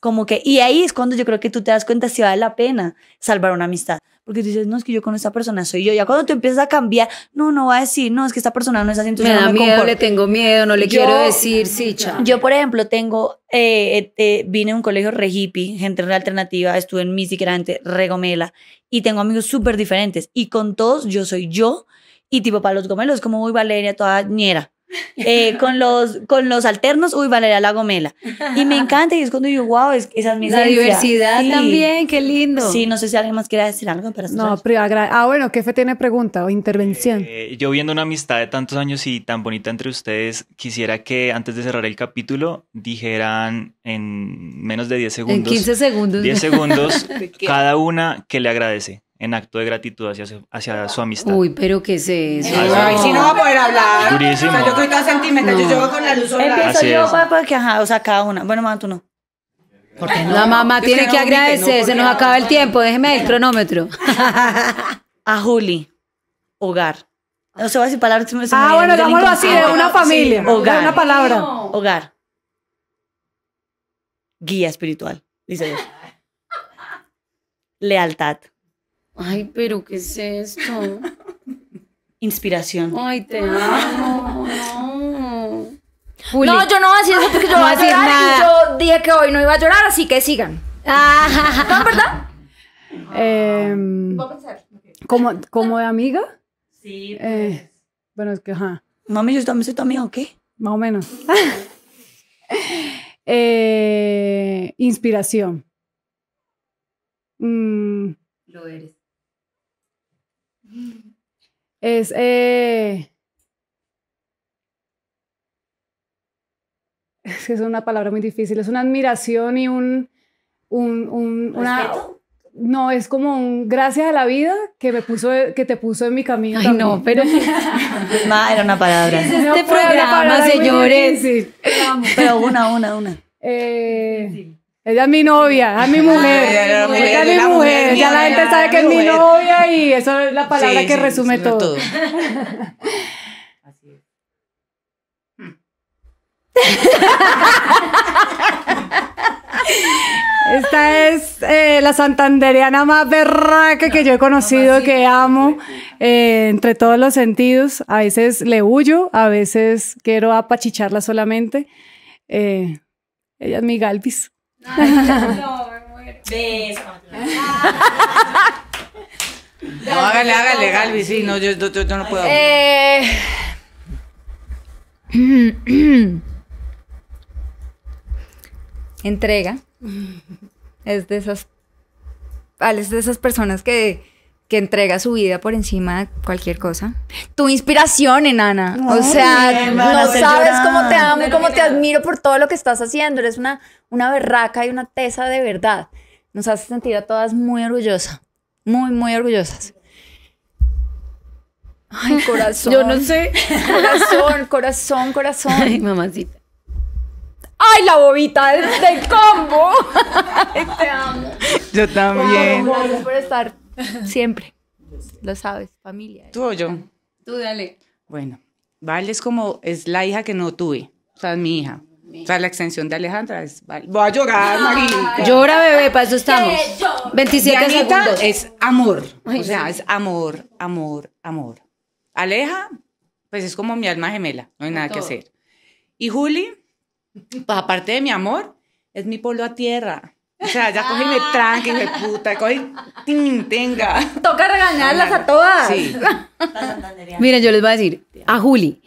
Como que, y ahí es cuando yo creo que tú te das cuenta si vale la pena salvar una amistad. Porque tú dices, no, es que yo con esta persona soy yo. Ya cuando tú empiezas a cambiar, no, no va a decir, no, es que esta persona no es así. Entonces me da no miedo, le tengo miedo, no le quiero decir, sí, cha. Yo, por ejemplo, tengo, eh, eh, eh, vine a un colegio re hippie, gente re alternativa, estuve en Misi, que era re gomela, y tengo amigos súper diferentes. Y con todos yo soy yo, y tipo para los gomelos, como muy Valeria, toda niera eh, con, los, con los alternos, uy, Valeria La Gomela. Y me encanta, y es cuando yo, wow, es, esa La diversidad también, qué lindo. Sí, no sé si alguien más quiere decir algo. pero no, pero ah, bueno, ¿qué fe tiene pregunta o intervención? Eh, yo viendo una amistad de tantos años y tan bonita entre ustedes, quisiera que antes de cerrar el capítulo dijeran en menos de 10 segundos. En 15 segundos. 10 segundos, [laughs] cada una que le agradece en acto de gratitud hacia su, hacia su amistad. Uy, pero ¿qué es eso? si no va a poder hablar. yo estoy tan sentimental, yo llego con la luz solar. Empiezo que ajá, o sea, cada una. Bueno, mamá, tú no. La mamá tiene que, agradecer, se nos acaba el tiempo, déjeme el [laughs] cronómetro. a Juli, hogar. No se va a decir palabras. Me ah, bueno, hagámoslo así, de una familia. hogar. una palabra. Hogar. Guía espiritual, dice Dios. Lealtad. Ay, pero ¿qué es esto? Inspiración. Ay, te ah. amo. No. yo no voy a decir eso porque yo voy a decir llorar nada. y yo dije que hoy no iba a llorar, así que sigan. ¿No, ah. verdad? Ah. Em, ¿Cómo cómo de amiga? Sí. Eh, pues. bueno, es que ajá. Mami, yo también soy tu amiga, ¿o qué? Más o menos. [laughs] Eh, inspiración. Mm. Lo eres. Eh, [laughs] es. una palabra muy difícil. Es una admiración y un. un, un no, es como un gracias a la vida que me puso, que te puso en mi camino. Ay, no, pero. [laughs] era una palabra. este programa, señores. Pero una, una, una. Eh, ella es mi novia, es mi mujer. ella es mi mujer, ya la gente sabe que es mi novia y eso es la palabra que resume todo. Así es. [laughs] Esta es eh, la santandereana más berraca que yo he conocido, que amo, eh, entre todos los sentidos. A veces le huyo, a veces quiero apachicharla solamente. Eh, ella es mi Galvis. No, no, me No, hágale, hágale, Galvi, sí, no, yo, no puedo. Eh, [clears throat] entrega. Es de esas. Ah, es de esas personas que que entrega su vida por encima de cualquier cosa. Tu inspiración, enana. o sea, no sabes cómo te amo y cómo te admiro por todo lo que estás haciendo. Eres una, una berraca y una tesa de verdad. Nos hace sentir a todas muy orgullosas. Muy, muy orgullosas. Ay, corazón. [laughs] Yo no sé. Corazón, [laughs] corazón, corazón. Ay, mamacita. ¡Ay, la bobita del, combo! [laughs] te amo. Yo también. gracias por estar Siempre. Lo sabes, familia. ¿Tú o yo? Tú dale. Bueno, Vale es como, es la hija que no tuve, o sea, es mi hija. O sea, la extensión de Alejandra es vale Voy a llorar, María. Llora, bebé, para eso estamos. 27 segundos. es amor, o sea, es amor, amor, amor. Aleja, pues es como mi alma gemela, no hay nada que hacer. Y Juli, pues aparte de mi amor, es mi polo a tierra. O sea, ya coge y tranqui, puta, coge tenga. Toca regañarlas a todas. Sí. Mira, yo les voy a decir, a Juli,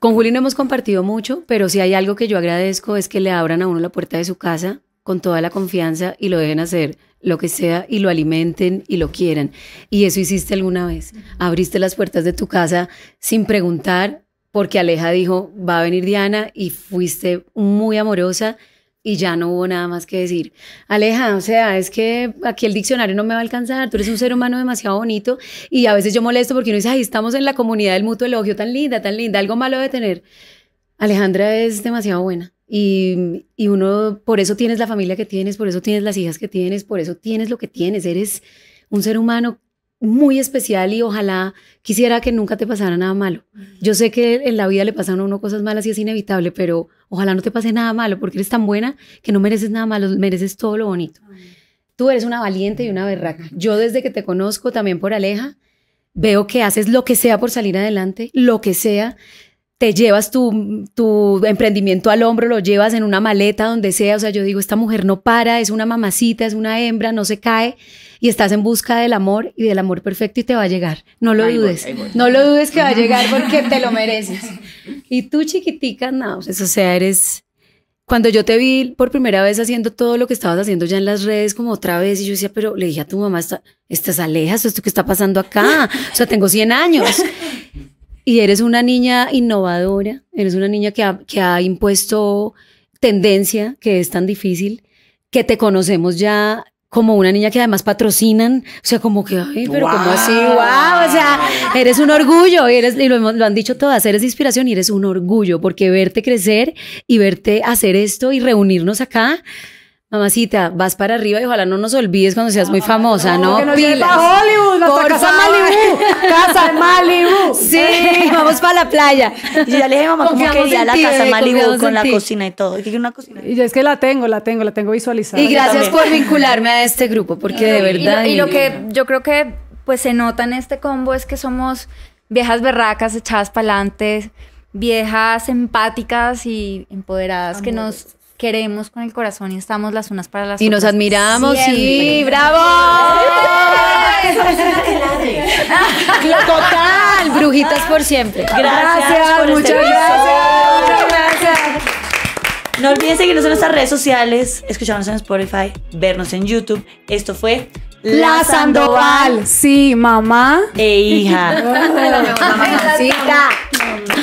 con Juli no hemos compartido mucho, pero si hay algo que yo agradezco es que le abran a uno la puerta de su casa con toda la confianza y lo dejen hacer lo que sea y lo alimenten y lo quieran. Y eso hiciste alguna vez. Abriste las puertas de tu casa sin preguntar porque Aleja dijo, va a venir Diana y fuiste muy amorosa y ya no hubo nada más que decir. Aleja, o sea, es que aquí el diccionario no me va a alcanzar, tú eres un ser humano demasiado bonito y a veces yo molesto porque uno dice, ay, estamos en la comunidad del mutuo elogio, tan linda, tan linda, algo malo de tener. Alejandra es demasiado buena y, y uno, por eso tienes la familia que tienes, por eso tienes las hijas que tienes, por eso tienes lo que tienes, eres un ser humano muy especial y ojalá quisiera que nunca te pasara nada malo. Yo sé que en la vida le pasan a uno cosas malas y es inevitable, pero ojalá no te pase nada malo porque eres tan buena que no mereces nada malo, mereces todo lo bonito. Tú eres una valiente y una berraca. Yo desde que te conozco, también por Aleja, veo que haces lo que sea por salir adelante, lo que sea te llevas tu, tu, emprendimiento al hombro, lo llevas en una maleta, donde sea. O sea, yo digo, esta mujer no para, es una mamacita, es una hembra, no se cae. Y estás en busca del amor y del amor perfecto y te va a llegar. No lo dudes. No lo dudes que va a llegar porque te lo mereces. [laughs] Y tú, chiquitica, no. Pues, o sea, eres. Cuando yo te vi por primera vez haciendo todo lo que estabas haciendo ya en las redes, como otra vez, y yo decía, pero le dije a tu mamá, estás alejas, esto que está pasando acá. O sea, tengo 100 años. Y eres una niña innovadora, eres una niña que ha, impuesto tendencia, que es tan difícil, que te conocemos ya como una niña que además patrocinan, o sea, como que, ay, pero como así, wow, o sea, eres un orgullo, eres, y lo, lo, han dicho todas, eres inspiración y eres un orgullo, porque verte crecer y verte hacer esto y reunirnos acá, Mamacita, vas para arriba y ojalá no nos olvides cuando seas muy famosa, ¿no? no, ¿no? Que Hollywood, casa Malibu, casa Malibu. [laughs] Sí, eh. vamos para la playa. Y ya le dije, mamá, ¿cómo quería la casa Malibu con la cocina y todo? Y es que la tengo, la tengo, la tengo visualizada. Y gracias por vincularme a este grupo, porque de verdad... Y lo, que yo creo que pues se nota en este combo es que somos viejas berracas echadas para adelante, viejas empáticas y empoderadas que nos queremos con el corazón y estamos las unas para las otras. Y nos admiramos, sí, bravo. Total, brujitas por siempre. Gracias, este muchas gracias. No olviden seguirnos en nuestras redes sociales, escucharnos en Spotify, vernos en YouTube. Esto fue La Sandoval. Sí, mamá. E hija. [laughs]